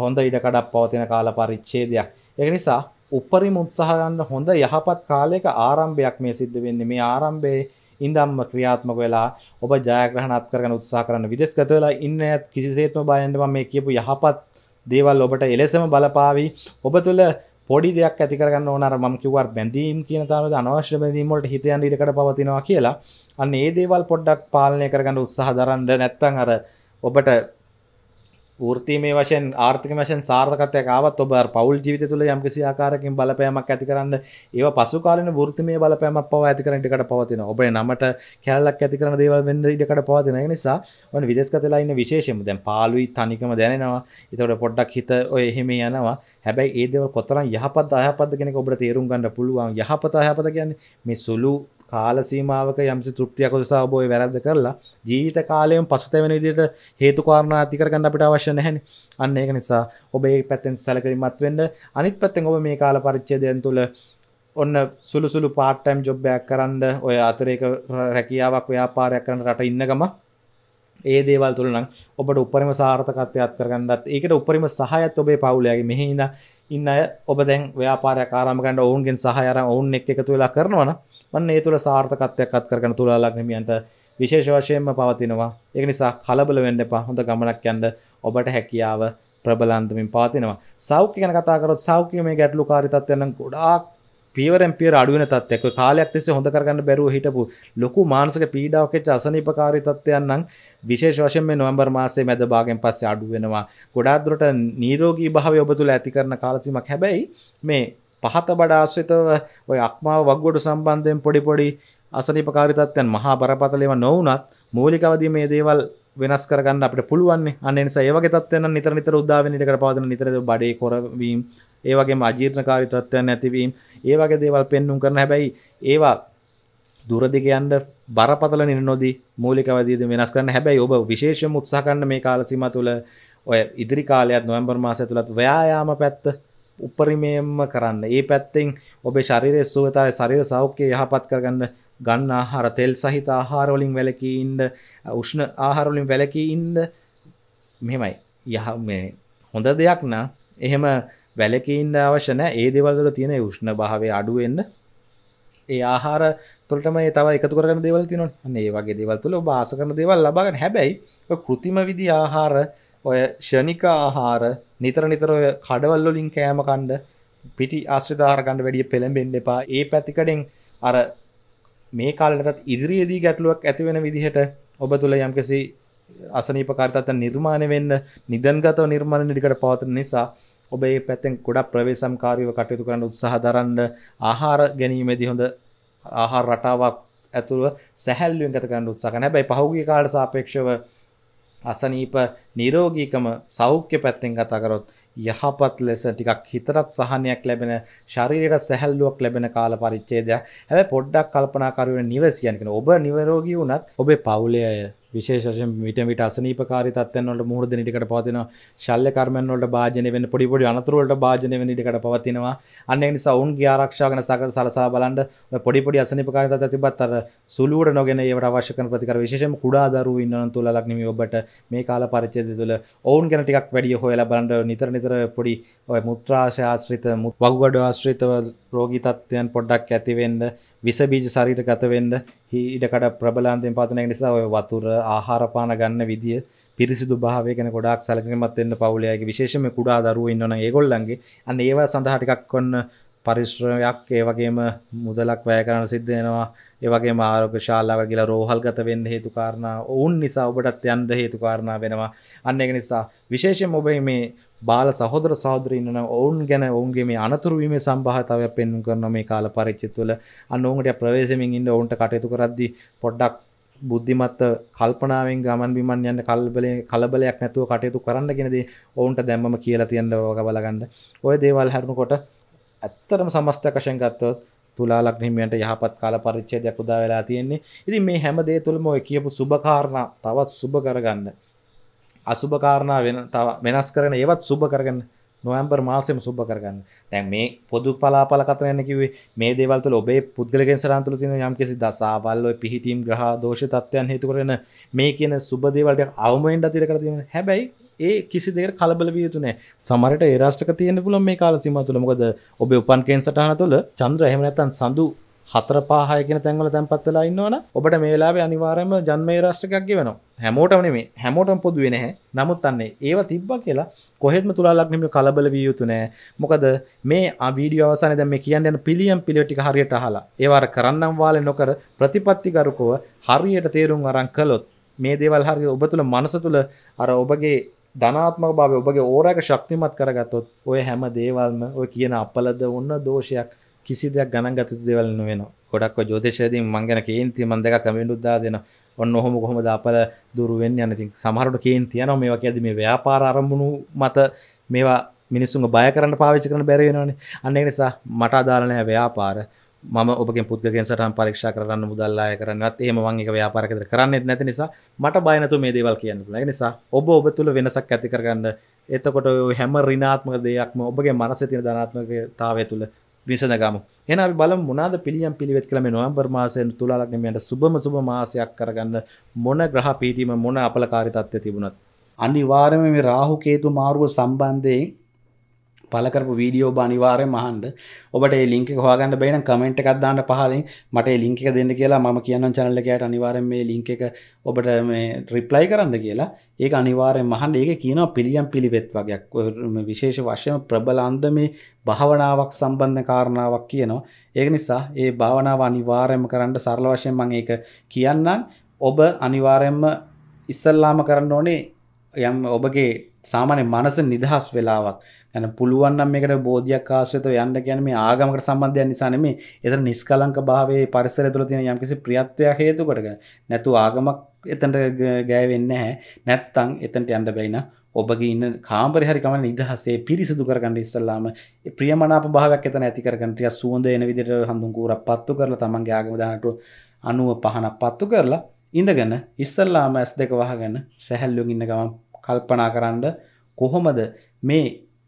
හොඳ ඉඩකඩක් පවතින කාල පරිච්ඡේදයක් ඒක නිසා උපරිම උත්සාහ ගන්න හොඳ යහපත් කාලයක ආරම්භයක් මේ සිද්ධ වෙන්නේ මේ ආරම්භයේ ඉඳම්ම ක්‍රියාත්මක වෙලා ඔබ ජයග්‍රහණත් කරගෙන උත්සාහ කරන්න විදෙස්ගත වෙලා ඉන්න කිසිසේත්ම බයෙන්ද මම මේ කියපු යහපත් දේවල් ඔබට එලෙසම බලපාවි ඔබ තුළ පොඩි දෙයක් ඇතිකරන්න ඕනර ම කිවර් බැඳීම් කියන තාව අනවශ්‍ය බැඳීමට හිතයන් ඉටකට පවතිනවා කියලා අන්න ඒ දේවල් පොඩ්ඩක් පාලනය කරගන්න උත්සාහදරන්න නැත්තන් අර ඔබට ෘති මේ වශයෙන් ආර්ථික වශයෙන් සාර්ථකත්වයක් ආවත් ඔබ පෞල් ජීවිතය තුළ යම්කිසි ආකාරයකින් බලපෑමක් ඇති කරන්න ඒව පසුකාලීන වෘත්තිමය බලපෑමක් පවා ඇති කරන්න ඉඩකට පවතිනවා. ඔබේ නමට කැලලක් ඇති කරන දේවල් වෙන්න ඉඩකට පවතින. ඒ නිසා ඔන්න විදේශගතලා ඉන්න විශේෂයෙන්ම දැන් පාළුයි තනිකම දැනෙනවා. ඒතකොට පොඩ්ඩක් හිත ඔය එහෙම යනවා. හැබැයි ඒ දේවල් කොතරම් යහපත් අයහපත්ද කියන එක ඔබට තේරුම් ගන්න පුළුවන්. යහපත අයහපත කියන්නේ මේ සුළු කාල සීමාවක යම්සි තෘප්තියක් උදෙසා ඔබ ඔය වැරද්ද කරලා ජීවිත කාලයෙන් පසුතැවෙන විදිහට හේතු කාරණා ඇති කරගන්න අපිට අවශ්‍ය නැහැ අන්න ඒක නිසා ඔබ ඒ පැත්තෙන් සැලකිලිමත් වෙන්න අනිත් පැත්තෙන් ඔබ මේ කාල පරිච්ඡේදයන් තුළ ඔන්න සුළු සුළු පාට්ටම් ජොබ්බයක් කරන්න ඔය අතරේක රැකියාවක් ව්‍යාපාරයක් කරන රට ඉන්නගම ඒ දේවල් තුළ නම් ඔබට උපරිම සාර්ථකත්වයක් කරගන්නත් ඒකට උපරිම සහයත් ඔබේ පවුලයාගේ මෙහි ඉඳ ඉන්න අය ඔබ දැන් ව්‍යාපාරයක් ආරම්භ කරන්න ඔවුන්ගෙන් සහාය අරන් ඔවුන් එක්ක එකතු වෙලා කරනවා නම් මන්න ඒ තුළ සාර්ථකත්වයක් අත් කරන තුලාලක් හිමියන්ට විශේෂ වශයෙන්ම පවතිනවා ඒක නිසා කලබල වෙන්න එපා හොඳ ගමනක් යන්න ඔබට හැකියාව ප්‍රබලන්දමින් පවතිනවා සෞඛ්‍ය ගැන කතා කරොත් සෞඛ්‍ය මේ ගැටලුකාරී තත්ත්වයන් නම් ගොඩාක් පීවරෙන් පියර අඩු වෙන තත්ත්වයක් ඔය කාලයක් තිස්සේ හොඳ කරගන්න බැරුව හිටපු ලොකු මානසික පීඩාවක් වෙච්ච අසනීපකාරී තත්ත්වයන් නම් විශේෂ වශයෙන් මේ නොවැම්බර් මාසයේ මැද භාගයෙන් පස්සේ අඩු වෙනවා ගොඩාක් දුරට නිරෝගී භාවය ඔබ තුල ඇති කරන කාලසීමක් හැබැයි මේ පහත බඩාස්විතව ඔය අක්මාව වක්ගොඩු සම්බන්ධයෙන් පොඩිපොඩි අසනිපකාරිතත්වයන් මහා බරපතලව නොවනත් මූලිකවදී මේ දේවල් වෙනස් කරගන්න අපට පුළුවන් අනිසා ඒවගේ තත්වයන් නිතර නිතර උදාවෙන ඉඩකට පවතින නිතර බඩේ කොරවීම ඒ වගේම අජීර්ණකාරී තත්ත්වයන් ඇතිවීම ඒ වගේ දේවල් පෙන්눔 කරන හැබැයි ඒවා දුරදිග යන්න බරපතල නිනොදී මූලිකවදීද වෙනස් කරන්න හැබැයි ඔබ විශේෂම උත්සාහ කරන්න මේ කාලසීම තුළ ඔය ඉදිරි කාලයත් නොවැම්බර් මාසය තුලත් ව්‍යායාම පැත්ත උපරිමයම කරන්න. ඒ පැත්තෙන් ඔබේ ශරීරයේ සුවතාවය ශරීර සෞඛ්‍යය යහපත් කරගන්න ගන්න ආහාර තෙල් සහිත ආහාර වලින් වැළකී ඉන්න උෂ්ණ ආහාර වලින් වැළකී ඉන්න මෙහෙමයි යහ මේ හොඳ දෙයක් නා එහෙම වැලකී ඉන්න අවශ්‍ය නැහැ ඒ දේවල් වල තියෙන උෂ්ණ භාවය අඩු වෙන්න ඒ ආහාර තුළටම ඒ තව එකතු කරගෙන දේවල් තියෙනවනේ. අන්න ඒ වගේ දේවල් තුළ ඔබ ආස කරන දේවල් ලබා ගන්න. හැබැයි ඔය કૃතිම විදි ආහාර ඔය ෂණික ආහාර නිතර නිතර ඔය කඩවල්ලොලින් කෑම කණ්ඩ පිටි ආශ්‍රධාරකණ්ඩ වැඩිය පෙළඹෙන්න්න එපා ඒ පැතිකඩෙන් අර මේ කාලටත් ඉදිරියේදී ගැටලුවක් ඇතිවෙන විදිහට ඔබ තුළ යම්කිසි අසනීපකාර්තත්ත නිර්මාණය වෙන්න නිදන්ගතව නිර්මාණ නිිකට පවතන නිසා ඔබේ පැත්තෙන් ගොඩක් ප්‍රවේසම්කාරීව කටයුතු කරන්න උත්සාහ දරන්න ආහාර ගැනීමේදී හොඳ ආහාර රටාවක් ඇතුළ සැහැල්ලුවෙන් ගත කරන්න උත්සාහ කරන හැබැයි පහුගිය කාලට සාපේක්ෂව අසනීප නිරෝගීකම සෞඛ්‍ය පැත්තෙන් කතා කරොත් යහපත් ලෙස ටිකක් හිතටත් සහනයක් ලැබෙන ශරීරයට සැහැල්ලුවක් ලැබෙන කාල පරිච්ඡේදයක්. හැබැයි පොඩ්ඩක් කල්පනා කරුවේ නිවසියන් කියන ඔබ නිරෝගී වුණත් ඔබේ පවුලේ අය විශේෂයෙන් විට විට අසනීපකාරී තත්ත්වයන් වලට මුහුණ දෙන ඉඩකට පවතින ශල්‍ය කර්මයන් වලට භාජනය වෙන්න පොඩි පොඩි අනතුරු වලට භාජනය වෙන්න ඉඩකට පවතිනවා. අන්න ඒ නිසා ඔවුන්ගේ ආරක්ෂාව ගැන සලසා බලන්න පොඩි පොඩි අසනීපකාරී තත්ත්වයන් තිබ්බත් අර සුළුවට නොගෙන ඒවට අවශ්‍ය කරන ප්‍රතිකාර විශේෂයෙන්ම කුඩා දරුවෝ ඉන්නවනම් තුලලක් නෙමෙයි ඔබට මේ කාල පරිච්ඡේදය තුළ ඔවුන් ගැන ටිකක් වැඩි හොයලා බලන්න නිතර නිතර පොඩි ඔය මුත්‍රාශය ආශ්‍රිත වකුගඩු ආශ්‍රිතව රෝගී තත්ත්වයන් පොඩ්ඩක් ඇති වෙන්න විසබීජ ශරීර ගතවෙන්න හිඩකට ප්‍රබලාන්තෙන් පතන නිසා ඔය වතුර ආහාරපාන ගන්න විදිිය පිරිසිදු භාවය ගැන ගොඩක් සැලකිලිමත් වෙන්න පවුලයාගේ විශේෂම කුඩා දරුවෝ ඉන්නවනම් ඒගොල්ලන්ගේ අන්න ඒවා සඳහා ටිකක් කොන්න පරිශ්‍රමයක් ඒ වගේම මුදලක් වැය කරන්න සිද්ධ වෙනවා ඒ වගේම ආරෝග්‍ය ශාලාව ගිහලා රෝහල්ගත වෙන්න හේතු කාරණා වුන් නිසා ඔබටත් යන්න හේතු කාරණා වෙනවා අන්න ඒක නිසා විශේෂයෙන්ම ඔබ මේ බාල සහොදර සහදරන්න ඔවුන් ගැන ඔවුන්ගේ මේ අනතුරුවීම සම්භාතාව පෙන්ු කරන මේ කාල පරිච්චිත්තුවල අන්නෝන්ට ප්‍රවේශමින් ඉන්න ඔවුන්ට කටයුතු කරද්දි පොඩ්ඩක් බුද්ධිමත්ත කල්පනාවෙන් ගමන් බිමන් යන්න කල්බලේ කලබලයක් නැතුව කටයුතු කරන්න ගෙනද ඔවුන්ට දැම්ම කියලා තියන්න ඕක බලගන්න ඔය දේවල් හැරුණකොට ඇත්තරම සමස්ත කශයෙන් ගත්තොත් තුලාලක් හිමියන්ට යහපත් කාල පරිච්චේදයක් උදා වෙලා තියෙන්නේ ඉතින් මේ හැමදේ තුළම ඔය කියපු සුභකාරණ තවත් සුභ කරගන්න අසුභ කාරණා වෙන වෙනස් කරන ඒවත් සුබ කරගන්න නොවම්බර් මාසෙම සුබ කරගන්න දැන් මේ පොදු පලාපල කතන යන්න කිවේ මේ දේවල් තුළ ඔබේ පුද්ගලකෙන් සරන්තුල තියෙන යම්කිසි දසාවල් ඔය පිහිටීම් ග්‍රහ දෝෂ තත්ත්වයන් හේතු කරන මේ කියන සුබ දේවල් ටික අවමෙන්ඩ අතිර කර තියෙන හැබැයි ඒ කිසි දෙයකට කලබල විය යුතු නැහැ සමහරට ඒ රාෂ්ටක තියෙන්න පුළුවන් මේ කාල සීමාව තුළ මොකද ඔබේ උපන් කේන් සටහන තුළ චන්ද්‍ර එහෙම නැත්නම් සඳු හතර පහයගෙන තැන්වල තැන්පත් වෙලා ඉන්නවන ඔබට මේලාබේ අනිවාරයම ජන්මය රශ්ටකක්ගේ වෙන හැමෝටම මේ හැමෝටම පොදුව නැහැ නමුත් අන්නේ ඒව තිබ්බ කියලා කොහෙත්ම තුළලක්නම කලබල විය යුතු නෑ මොකද මේ අවිඩිය අවසන දැම කියන්න යන පිළියම් පිළිටි හරියට හලා ඒවාර කරන්නම් වාල නොකර ප්‍රතිපත්තිකරුකෝ හරියට තේරුම් අරන් කලොත් මේ දේවල් හරි ඔබ තුළ මනස තුළ අර ඔබගේ ධනාත්මක භාව ඔබගේ ඕරක ශක්තිමත් කරගත්තොත් ඔය හැම දේවල්ම ඔය කියන අපලද ඔන්න දෝෂයක් කිසි දෙයක් ගණන් ගත යුතු දේවල් නෙවෙනවා. ගොඩක් ඔය ජ්‍යොතිෂයදී මං ගැන කේන්ති මං දෙකක් කමෙන්ටුත් දාලා දෙනවා. ඔන්න ඔහොම කොහොමද අපල දුරු වෙන්නේ යන ඉතින් සමහරට කේන්ති යනවා මේවා කියද්දි මේ ව්‍යාපාර ආරම්භණු මත මේවා මිනිස්සුන් බය කරන්න පාවිච්චි කරන්න බැරි වෙනවනේ. අන්න ඒ නිසා මට අදාළ නැහැ ව්‍යාපාර. මම ඔබගේ පුද්ගලයන් සටහන් පරීක්ෂා කරන්න මුදල් ආය කරන්නවත් එහෙම මම ඒක ව්‍යාපාරයක් විතර කරන්නේත් නැති නිසා මට බය නැතුව මේ දේවල් කියන්න පුළුවන්. ඒ නිසා ඔබ ඔබ තුල වෙනසක් ඇති කරගන්න. එතකොට ඔය හැම ඍණාත්මක දෙයක්ම ඔබගේ මනසේ තියෙන ධනාත්මකතාවය තුළ විසඳගම එන බල මොනාද පිළියම් පිළිවෙත් කළම නොවම්බර් මාසයෙන් තුලාලක්නමයට සුබම සුබ මාසයක් කරගන්න මොන ග්‍රහ පිටීම මොන අපලකාරි තත්ත්ව තිබුණත්. අනිවාර්යම මේ රාහු කේතු මාරුව සම්බන්ධයෙන් පලකරපු වීඩියෝ බනිවාරය මහන්ඩ ඔබට ලිංක හවාගන්න බයින කමෙන්ට් එකක් දාන්න පහලින් මට ලිංක දෙන්න කියලා ම කියන්න චනල්ලකයට අනිවාරෙන් මේ ලිංක එක ඔබට මේ රිප්ලයි කරන්න කියලා ඒ අනිවාරය මහන්ඩ ඒක කියනවා පිළියම් පිළිවෙත් වගේයක් විශේෂ වශයෙන් ප්‍රබලන්ද මේ භාවනාවක් සම්බන්ධ කාරණාවක් කියනවා ඒක නිසා ඒ භාවනාව අනිවාරයම කරන්න සරල වශයෙන් මං ඒක කියන්නම් ඔබ අනිවාරයෙන්ම ඉස්සල්ලාම කරන්න ඕනේ යම් ඔබගේ සාමාන්‍ය මනස නිදහස් වෙලාවක් ඇන පුළුවන්නම් එකට බෝධයක් කාශයත යන්න ගැන මේ ආගමකට සම්බන්ධය නිසානෙම එත නිස්කලංක භාවේ පරිසර තුළ තියෙන යම්කිසි ප්‍රියත්වයක් හේතු කරග නැතු ආගමක් එතට ගෑවෙන්න හැ නැත්තං එතන්ට යන්න බැයින ඔබගේ ඉන්න කාම්පරිහරිකම නිදහසේ පිරිසිදු කරගන්න ඉස්සල්ලාම ප්‍රියමනාප භාවයක් එතන ඇතිකරගටිය සුවඳ එන විදිට හඳුන්කූර පත්තු කරලා තමන්ගේ ආගමදානට අනුව පහනක් පත්තු කරලා ඉඳගන්න ඉස්සල්ලාම ඇස් දෙක වහගන්න සැහැල්ලුම් ඉන්න ගම කල්පනා කරන්න කොහොමද මේ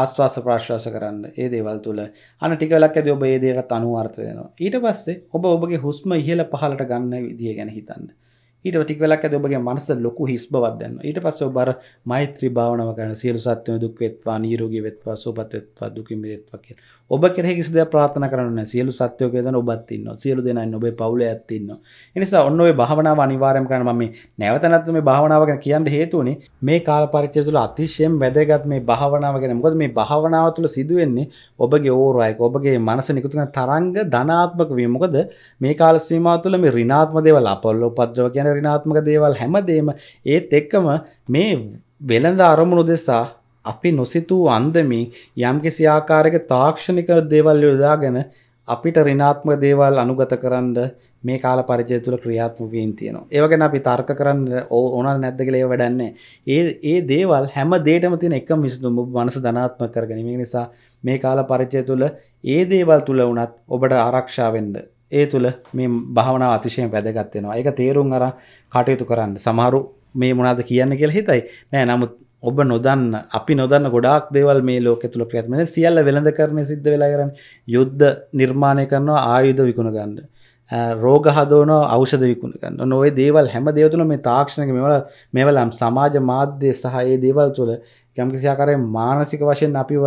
ආස්වාස ප්‍රශ්වාස කරන්න ඒ දේවල් තුළ අන ටිකලක් ඇද ඔබ ඒදේකට අනුවර්ථයනවා ඊට පස්සේ ඔබ ඔබගේ හුස්ම ඉහල පහලට ගන්න විදිිය ගැන හිතන්න ඊට ටිකලක් ඇද ඔබගේ මනස ලොකු හිස් බවක් දන්න ඊට පස්ස ඔබර මෛත්‍රී භාවනාව කරන සියලු සත්වයන් දුක් වෙත්වා නිරෝගී වෙත්වා සුවපත් වෙත්වා දුකින් මිදෙත්වා කියලා. ඔබ කෙරෙහි කිසි දෙයක් ප්‍රාර්ථනා කරන්න නැහැ. සියලු සත්වයෝ කියලා ඔබත් ඉන්නවා. සියලු දෙනා ඉන්න ඔබේ පවුලේ ඇත් ඉන්නවා. ඒ නිසා ඔන්න ඔය භාවනාව අනිවාර්යයෙන් කරන්න මම මේ නැවත නැවත මේ භාවනාව ගැන කියන්න හේතුව උනේ මේ කාල පරිච්ඡේදය තුළ අතිශයෙන් වැදගත් මේ භාවනාව ගැන. මොකද මේ භාවනාව තුළ සිදුවෙන්නේ ඔබගේ ඕරායක ඔබගේ මනස නිකුත් කරන තරංග ධනාත්මක වීම. මොකද මේ කාල සීමාව තුළ මේ ඍණාත්මක දේවල් අපොල්ල උපද්‍රව කියන ඍණාත්මක දේවල් හැමදේම ඒත් එක්කම මේ වෙළඳ අරමුණු දෙසා අපි නොසිතූ අන්දමින් යම්කිසි ආකාරයක තාක්ෂණික දේවල් යොදාගෙන අපිට ඍණාත්මක දේවල් අනුගත කරන්න මේ කාල පරිචය තුළ ක්‍රියාත්මක වීම තියෙනවා. ඒ වගේම අපි තර්ක කරන්න ඕනල් නැද්ද කියලා ඒව වැඩන්නේ. ඒ ඒ දේවල් හැම දෙයකම තියෙන එකම විසඳුම මනස ධනාත්මක කරගැනීම. නිසා මේ කාල පරිචය තුළ ඒ දේවල් තුළ වුණත් ඔබට ආරක්ෂා වෙන්න ඒ තුළ මේ භාවනා අතිශයෙන් වැදගත්වෙනවා එක තේරුම් අර කටයුතු කරන්න සමහරු මේ මොනාද කියන්න කියල හිතයි නෑ නමුත් ඔබ නොදන්න අපි නොදන්න ගොඩක් දේවල් මේ ලෝක තුළ ක්‍රියාත්මක සියල්ල වෙළඳ කරන සිද්ධ වෙලා කරන යුද්ධ නිර්මාණය කරනවා ආයුධ විකුණ ගන්න රෝග හදවනවා ඖෂධ විකුණ ගන්න නොවේ දේවල් හැම දේව තුළ මේ තාක්ෂණික මේවල මේවලම් සමාජ මාධ්‍ය සහ ඒ දේවල් තුළ යම්කිසි ආකාරයෙන් මානසික වශයෙන් අපිව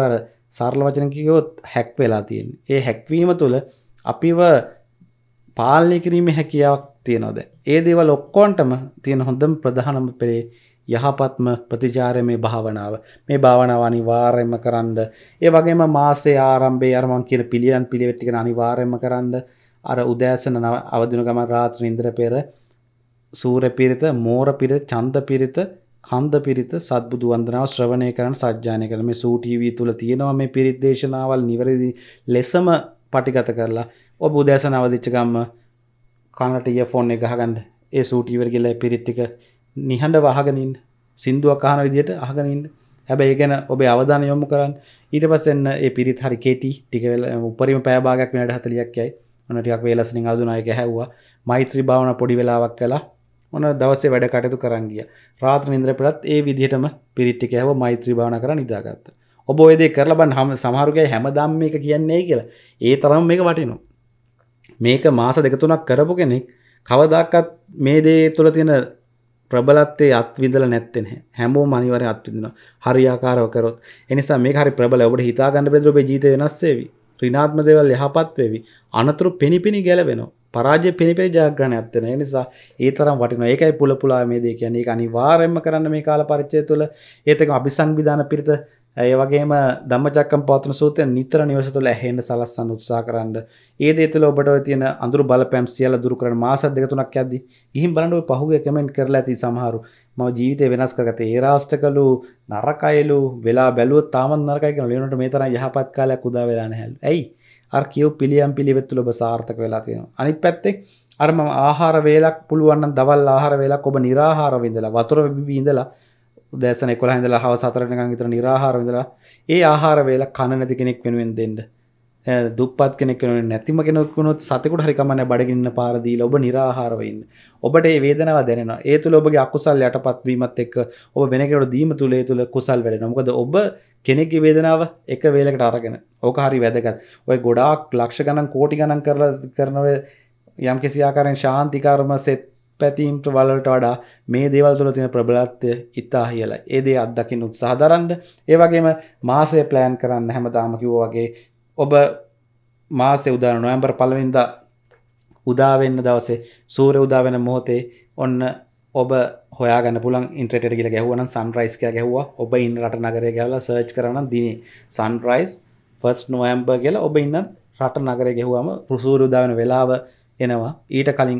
සරල වචන කිව්වොත් හැක් වෙලා තියෙන්නේ. ඒ හැක්වීම තුළ අපිව පාලනය කිරීමේ හැකියාවක් තියෙනවද. ඒ දේවල් ඔක්කොන්ටම තියෙන හොඳම ප්‍රධානම පෙරේ යහපත්ම ප්‍රතිචාරය මේ භාවනාව මේ භාවනාව අනිවාර්යෙන්ම කරන්න ඒ වගේම මාසේ ආරම්භයේ අර මං කියන පිළියම් පිළිවෙත් ටික අනිවාර්යෙන්ම කරන්න අර උදෑසන අවදින ගමන් රාත්‍රී නින්දර පෙර සූර්ය පිරිත මෝර පිරිත චන්ද පිරිත කන්ද පිරිත සත්බුදු වන්දනාව ශ්‍රවණය කරන්න සජ්ජායනය කරන මේ සූ ටීවී තුල තියෙනවා මේ පිරිත් දේශනාවල් නිවැරදි ලෙසම පටිගත කරලා ඔබ උදෑස නවදිච්චකම්ම කනට ය ෆෝන් එක ගහගන්න ඒ සූටීවර කියලා පිරිත්තික නිහඬ වහගනින් සිින්දුවක් අහන විදියට අහගනින් හැබැයි ගැන ඔබ අවධාන යොමු කරන්න ඊට පස්සෙන් ඒ පිරිත් හරි කෙටි ටිකවෙල උපරිම පෑභාගක් නට හතලියක්යයි ඔනටක් වේලසිනි අදුනාය ගැහැව්වා මෛත්‍රී භාවන පොඩි වෙලාවක් කලා ඔන දවසේ වැඩ කටයුතු කරන්ගිය රාත්‍ර ඉන්ද්‍ර පෙරත් ඒ විදිහටම පිරිට්ටික ඇව මෛත්‍රී භාවන කර නිදාගත්ත ඔබ ඔයදේ කරලබන් හම සමාරුගය හැමදම් මේක කියන්නේ කියලා ඒ තරම් මේක වටිනවා මේක මාස දෙක තුනක් කරපු කෙනෙක් කවදාකත් මේ දේ තුළ තියෙන ප්‍රබලත්තේ අත්විදල නැත්තෙන හැමෝ මනිවර අත්විදින හරියාකාරව කරොත් එනිසා මේ හරි ප්‍රබල ඔබට හිතාගන්න බෙදර ඔබේ ජීත වෙනස්සේවි රිනාත්ම දේවල් යහපත් වෙවි අනතුරු පිණිපිණි ගැලවෙනවා පරාජය පිණිපිණි ජයග්‍රහණ ඇත්තන ඒ නිසා ඒ තරම් වටිනවා ඒකයි පුල පුලා මේ දේ කියන්නේ ඒක අනිවාර්යයෙන්ම කරන්න මේ කාල පරිච්ඡේදය තුළ ඒත් එක අபிසංවිධාන පිරිත ඒ වගේම ධම්මචක්කම් පවත්වන සූත්‍රය නිතර නිවස තුළ ඇහෙන්න සලස්සන්න උත්සාහ කරන්න. ඒ දේ තුළ ඔබට ඔය තියෙන අඳුරු බලපෑම් සියල්ල දුරු කරන මාස දෙක තුනක් යද්දි ගිහින් බලන්න ඔය පහුගිය කමෙන්ට් කරලා ඇති සමහරු. මම ජීවිතේ වෙනස් කරගත්තේ ඒ රාෂ්ටකලු නරකයලු වෙලා බැලුවොත් තාමත් නරකයි කියන ලේනට මේ තරම් යහපත් කාලයක් උදා වෙලා නැහැලු. ඇයි? අර කියෝ පිළියම් පිළිවෙත් තුළ ඔබ සාර්ථක වෙලා තියෙනවා. අනිත් පැත්තේ අර මම ආහාර වේලක් පුළුවන් නම් දවල් ආහාර වේලක් ඔබ निराහාර විඳලා වතුර බිබී ඉඳලා උදෑසන කොළ හඳලා හව සතරනකං විතර නිරාහාරවිඳලා ඒ ආහාර වේල කණ නැති කෙනෙක් වෙනුවෙන් දෙන්න දුප්පත් කෙනෙක් වෙනුවෙන් නැතිම කෙනෙකුනොත් සතෙකුට හරි කමන්නේ බඩගින්න පාර දීලා ඔබ නිරාහාරව ඉන්න. ඔබට මේ වේදනාව දැනෙනවා. ඒ තුල ඔබගේ අකුසල් යටපත් වීමත් එක්ක ඔබ වෙන කෙනෙකුට දීම තුල ඒ තුල කුසල් වැඩෙනවා. මොකද ඔබ කෙනෙක්ගේ වේදනාව එක වේලකට අරගෙන. ඕක හරි වැදගත්. ඔය ගොඩාක් ලක්ෂ ගණන් කෝටි ගණන් කරලා කරන යම් කිසි ආකාරයෙන් ශාන්තිකර්ම සෙත් පැතීම් ප්‍රවලට වඩා මේ දේවල් තුළ තියෙන ප්‍රබලත්වය ඉතා කියලා ඒ දේ අත්දකින්න උත්සාහ දරන්න ඒ වගේම මාසය ප්ලෑන් කරන්න හැමදාම කිව්වා වගේ ඔබ මාසේ උදාන නොවැම්බර් පළවෙනිදා උදාවෙන්න දවසේ සූර්ය උදාවෙන මොහොතේ ඔන්න ඔබ හොයාගන්න පුළන් ඉන්ට්‍රට කියල ගැහවන සන්රයිස් කිය ගැහවා ඔබ ඉන්න රට නගරය ගැල සර්ච් කරන දින සන්රයිස් ෆස් නොයම්බ කියලා ඔබ ඉන්න රට නගර ගැහුවම පුසූරුදාවන වෙලාව එනවා ඊට කලින්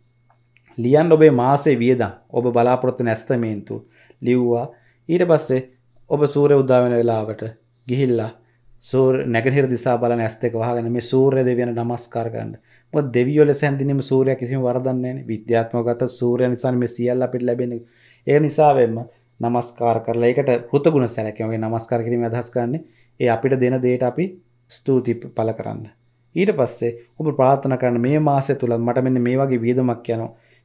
ලියන් ඔබේ මාසේ වියදම් ඔබ බලාපොරොත්තු නැස්තමේන්තු ලිව්වා ඊට පස්සේ ඔබ සූරය උදාවෙන වෙලාවට ගිහිල්ලා සූර් නැගහිර දිසා බල නැස්තක වහගෙන මේ සූර්ය දෙවියන නමස්කාර කරන්න මො දෙවියොල සැඳිනීම සූරය කිසිම වරදන්නේ විද්‍යාත්මකත සූරය නිසා මේ සියල්ල අපිට ලැබෙන ඒ නිසාවෙන්ම නමස්කාර කරලා ඒකට පෘතගුණ සැලකමගේ නමස්කාර කිරීම අදහස් කරන්නේ ඒ අපිට දෙන දේට අපි ස්තුති පල කරන්න. ඊට පස්සේ ඔබ ප්‍රාථන කරන මේ මාසය තුළත් මට මෙන්න මේ වගේ වියදමක් යනවා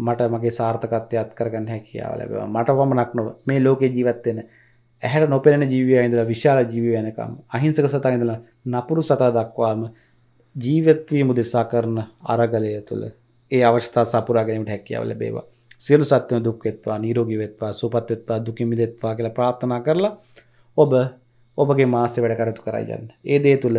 මට මගේ සාර්ථකත්ය අත් කරගන්න හැකියාව ලැබවා මට පමණක් නොව මේ ලෝක ජීවත්වෙන ඇහැට නොපෙන ජීවිය ඉඳලා විශාල ජීවය වෙනකම් අහිංසක සතා ඉඳලා නපුරු සතා දක්වාම ජීවත්වී මුදෙසා කරන අරගලය තුළ ඒ අවස්ථා සපුරාගැනීමට හැකියාව ලැබේවා සියලු සත්‍යය දුක් වෙත්වා නිරෝගී වෙත්වා සුවපත් වෙත්වා දුකින් මිදෙත්වා කියලා ප්‍රාර්ථනා කරලා ඔබ ඔබගේ මාසෙ වැඩ කටයුතු කරයි යන්න. ඒ දේ තුළ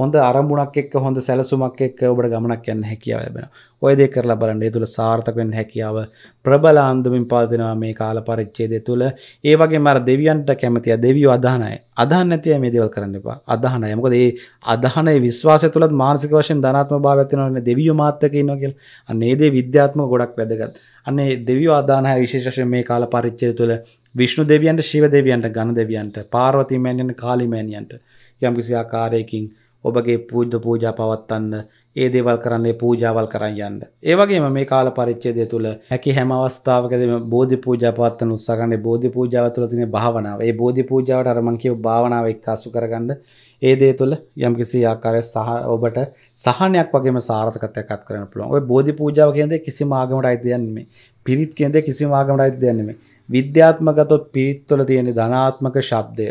හොඳ අරමුණක් එක් හොඳ සැලසුමක් එක් ඔබට ගමනක් යන්න හැකියාව ලැබෙන ඔයදේ කරලා බලන්න ඒ තුළ සාර්ථකෙන් හැකියාව ප්‍රබලාන්දමින් පාතිනවා මේ කාල පරිච්චේදය තුළ ඒ වගේ මර දෙවියන්ට කැමතිය දෙවියෝ අධානය අදහන්න ඇතිය මේ දෙවල් කරන්න එපා අදහනය මොකද ඒ අදහනය විශ්වාසය තුළත් මානසික වශයෙන් ධනාත්ම භාවත්තිනවන්න දෙවියෝ මාත්තක නොකෙල් අන්නේදේ විද්‍යාත්ම ගොඩක් වැදගත් අන්නේ දෙවියෝ අධානය විශේෂයෙන් මේ කාල පරිච්චය තුළ විශ්ණු දෙවියන්ට ශිව දෙවියන්ට ගණ දෙවියන්ට පාර්වතිමෑන්යන්ට කාලිමෑනියන්ට යම්කිසි ආකාරයකින් ඔබගේ පූජ්ද පූජා පවත්වන්න ඒ දේවල් කරන්නේ පූජාවල් කරන්න යන්න. ඒවගේම මේ කාල පරිච්චේදය තුළ හැකි හැම අවස්ථාවකදම බෝධි පූජා පවත්වන උත්සාගන්නේ බෝධි පූජාව තුළ තින භාවනාව ඒ බෝධි පූජාවට අරමංකිව භාවනාව එක්කාසු කරගන්න ඒ දේ තුළ යම්කිසි ආකාරය සහ ඔබට සහනයක් වගේම සාර්ථකතයකත් කරන පුළුවන් ඔය බෝධි පූජාව කියදේ කිසි මාගමට අයිතියන්නේ පිරිත් කියදේ කිසි මාගමට අයිතියන්නේ විද්‍යාත්මකතොත් පිරිත්වල තියෙන ධනාත්මක ශබ්දය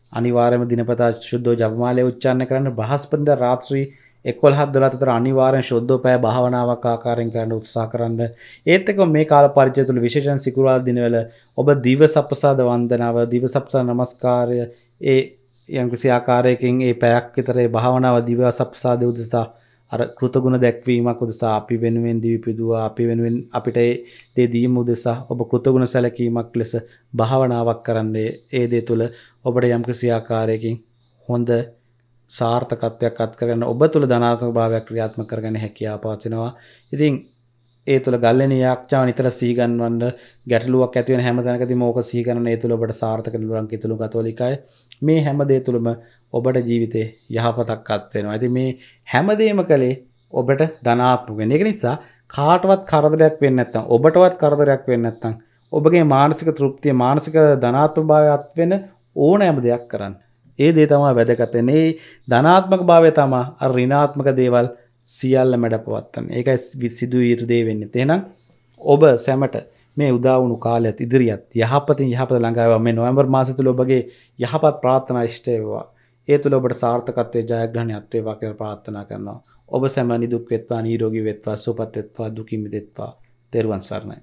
අනිවාර්යම දිනපතා ශුද්ධෝ ජපමාලය උච්චාරණය කරන්න බ්‍රහස්පතින්දා රාත්‍රී 11 12 අතර අනිවාර්යෙන් ශුද්ධෝ පැය භාවනාවක් ආකාරයෙන් කරන්න උත්සාහ කරන්න. ඒත් එක්ක මේ කාල පරිච්ඡේදය තුළ විශේෂයෙන් සිකුරාදා දිනවල ඔබ දිවසප්පසාද වන්දනාව, දිවසප්පසාද නමස්කාරය ඒ යම් කිසි ආකාරයකින් ඒ පැයක් විතර ඒ භාවනාව දිවසප්පසාද උදෙසා අර කෘතගුණ දැක්වීමක් උදෙසා අපි වෙනුවෙන් දිවි පිදුවා අපි වෙනුවෙන් අපිට දේ දීම උදෙසා ඔබ කෘතගුණ සැලකීමක් ලෙස භාවනාවක් කරන්නේ ඒ දේ තුළ ඔබට යම්කිසි ආකාරයකින් හොඳ සාර්ථකත්වයක් අත්කරගන්න ඔබ තුළ ධනාත්මක භාවයක් ක්‍රියාත්මක කරගන්න හැකියාව පවතිනවා. ඉතින් ඒ තුළ ගල්ලන යක්ෂාව නිතර සීගන්වන්න ගැටලුවක් ඇතිව හැමතැනක මෝක සීගන ඒ තුළබට සාර්ථක ලුරන්කි තුළු ගතෝලිකයි මේ හැමදේ තුළම ඔබට ජීවිතය යහපතක් අත්වෙනවා ඇති මේ හැමදේම කළේ ඔබට ධනාත්මගෙන එක නිසා කාටවත් කරදරයක් වෙන්න ඇත්තම් ඔබටවත් කරදරයක් වෙන්න ඇත්තම් ඔබගේ මානසික තෘප්තිය මානසික ධනාත්ම භාවයත් වෙන ඕනෑම දෙයක් කරන්න ඒ දේ තමා වැදගතනේ ධනාත්මක භාවය තමා අ රිනාත්මක දේවල් සියල්ල මැඩ පවත්තන්න ඒකයි සිදුව යුතු දේ වෙන්න තියෙනම් ඔබ සැමට මේ උදාවුණු කාලයත් ඉදිරිියත් යහපතින් යහපත ළඟාව මේ නොවම්බර් මාසතුල ඔබගේ යහපත් ප්‍රාථනා ෂ්ටයවා ඒ තුළ ඔබට සාර්ථකත්වය ජයග්‍රහණයත්වේවා කියල ප්‍රාත්ථනා කරනවා ඔබ සැම නිදුක් වෙත්වා නීරෝගී වෙත්වා සුපත් වෙත්වා දුකිමි දෙත්වා තෙරුවන් සරණයි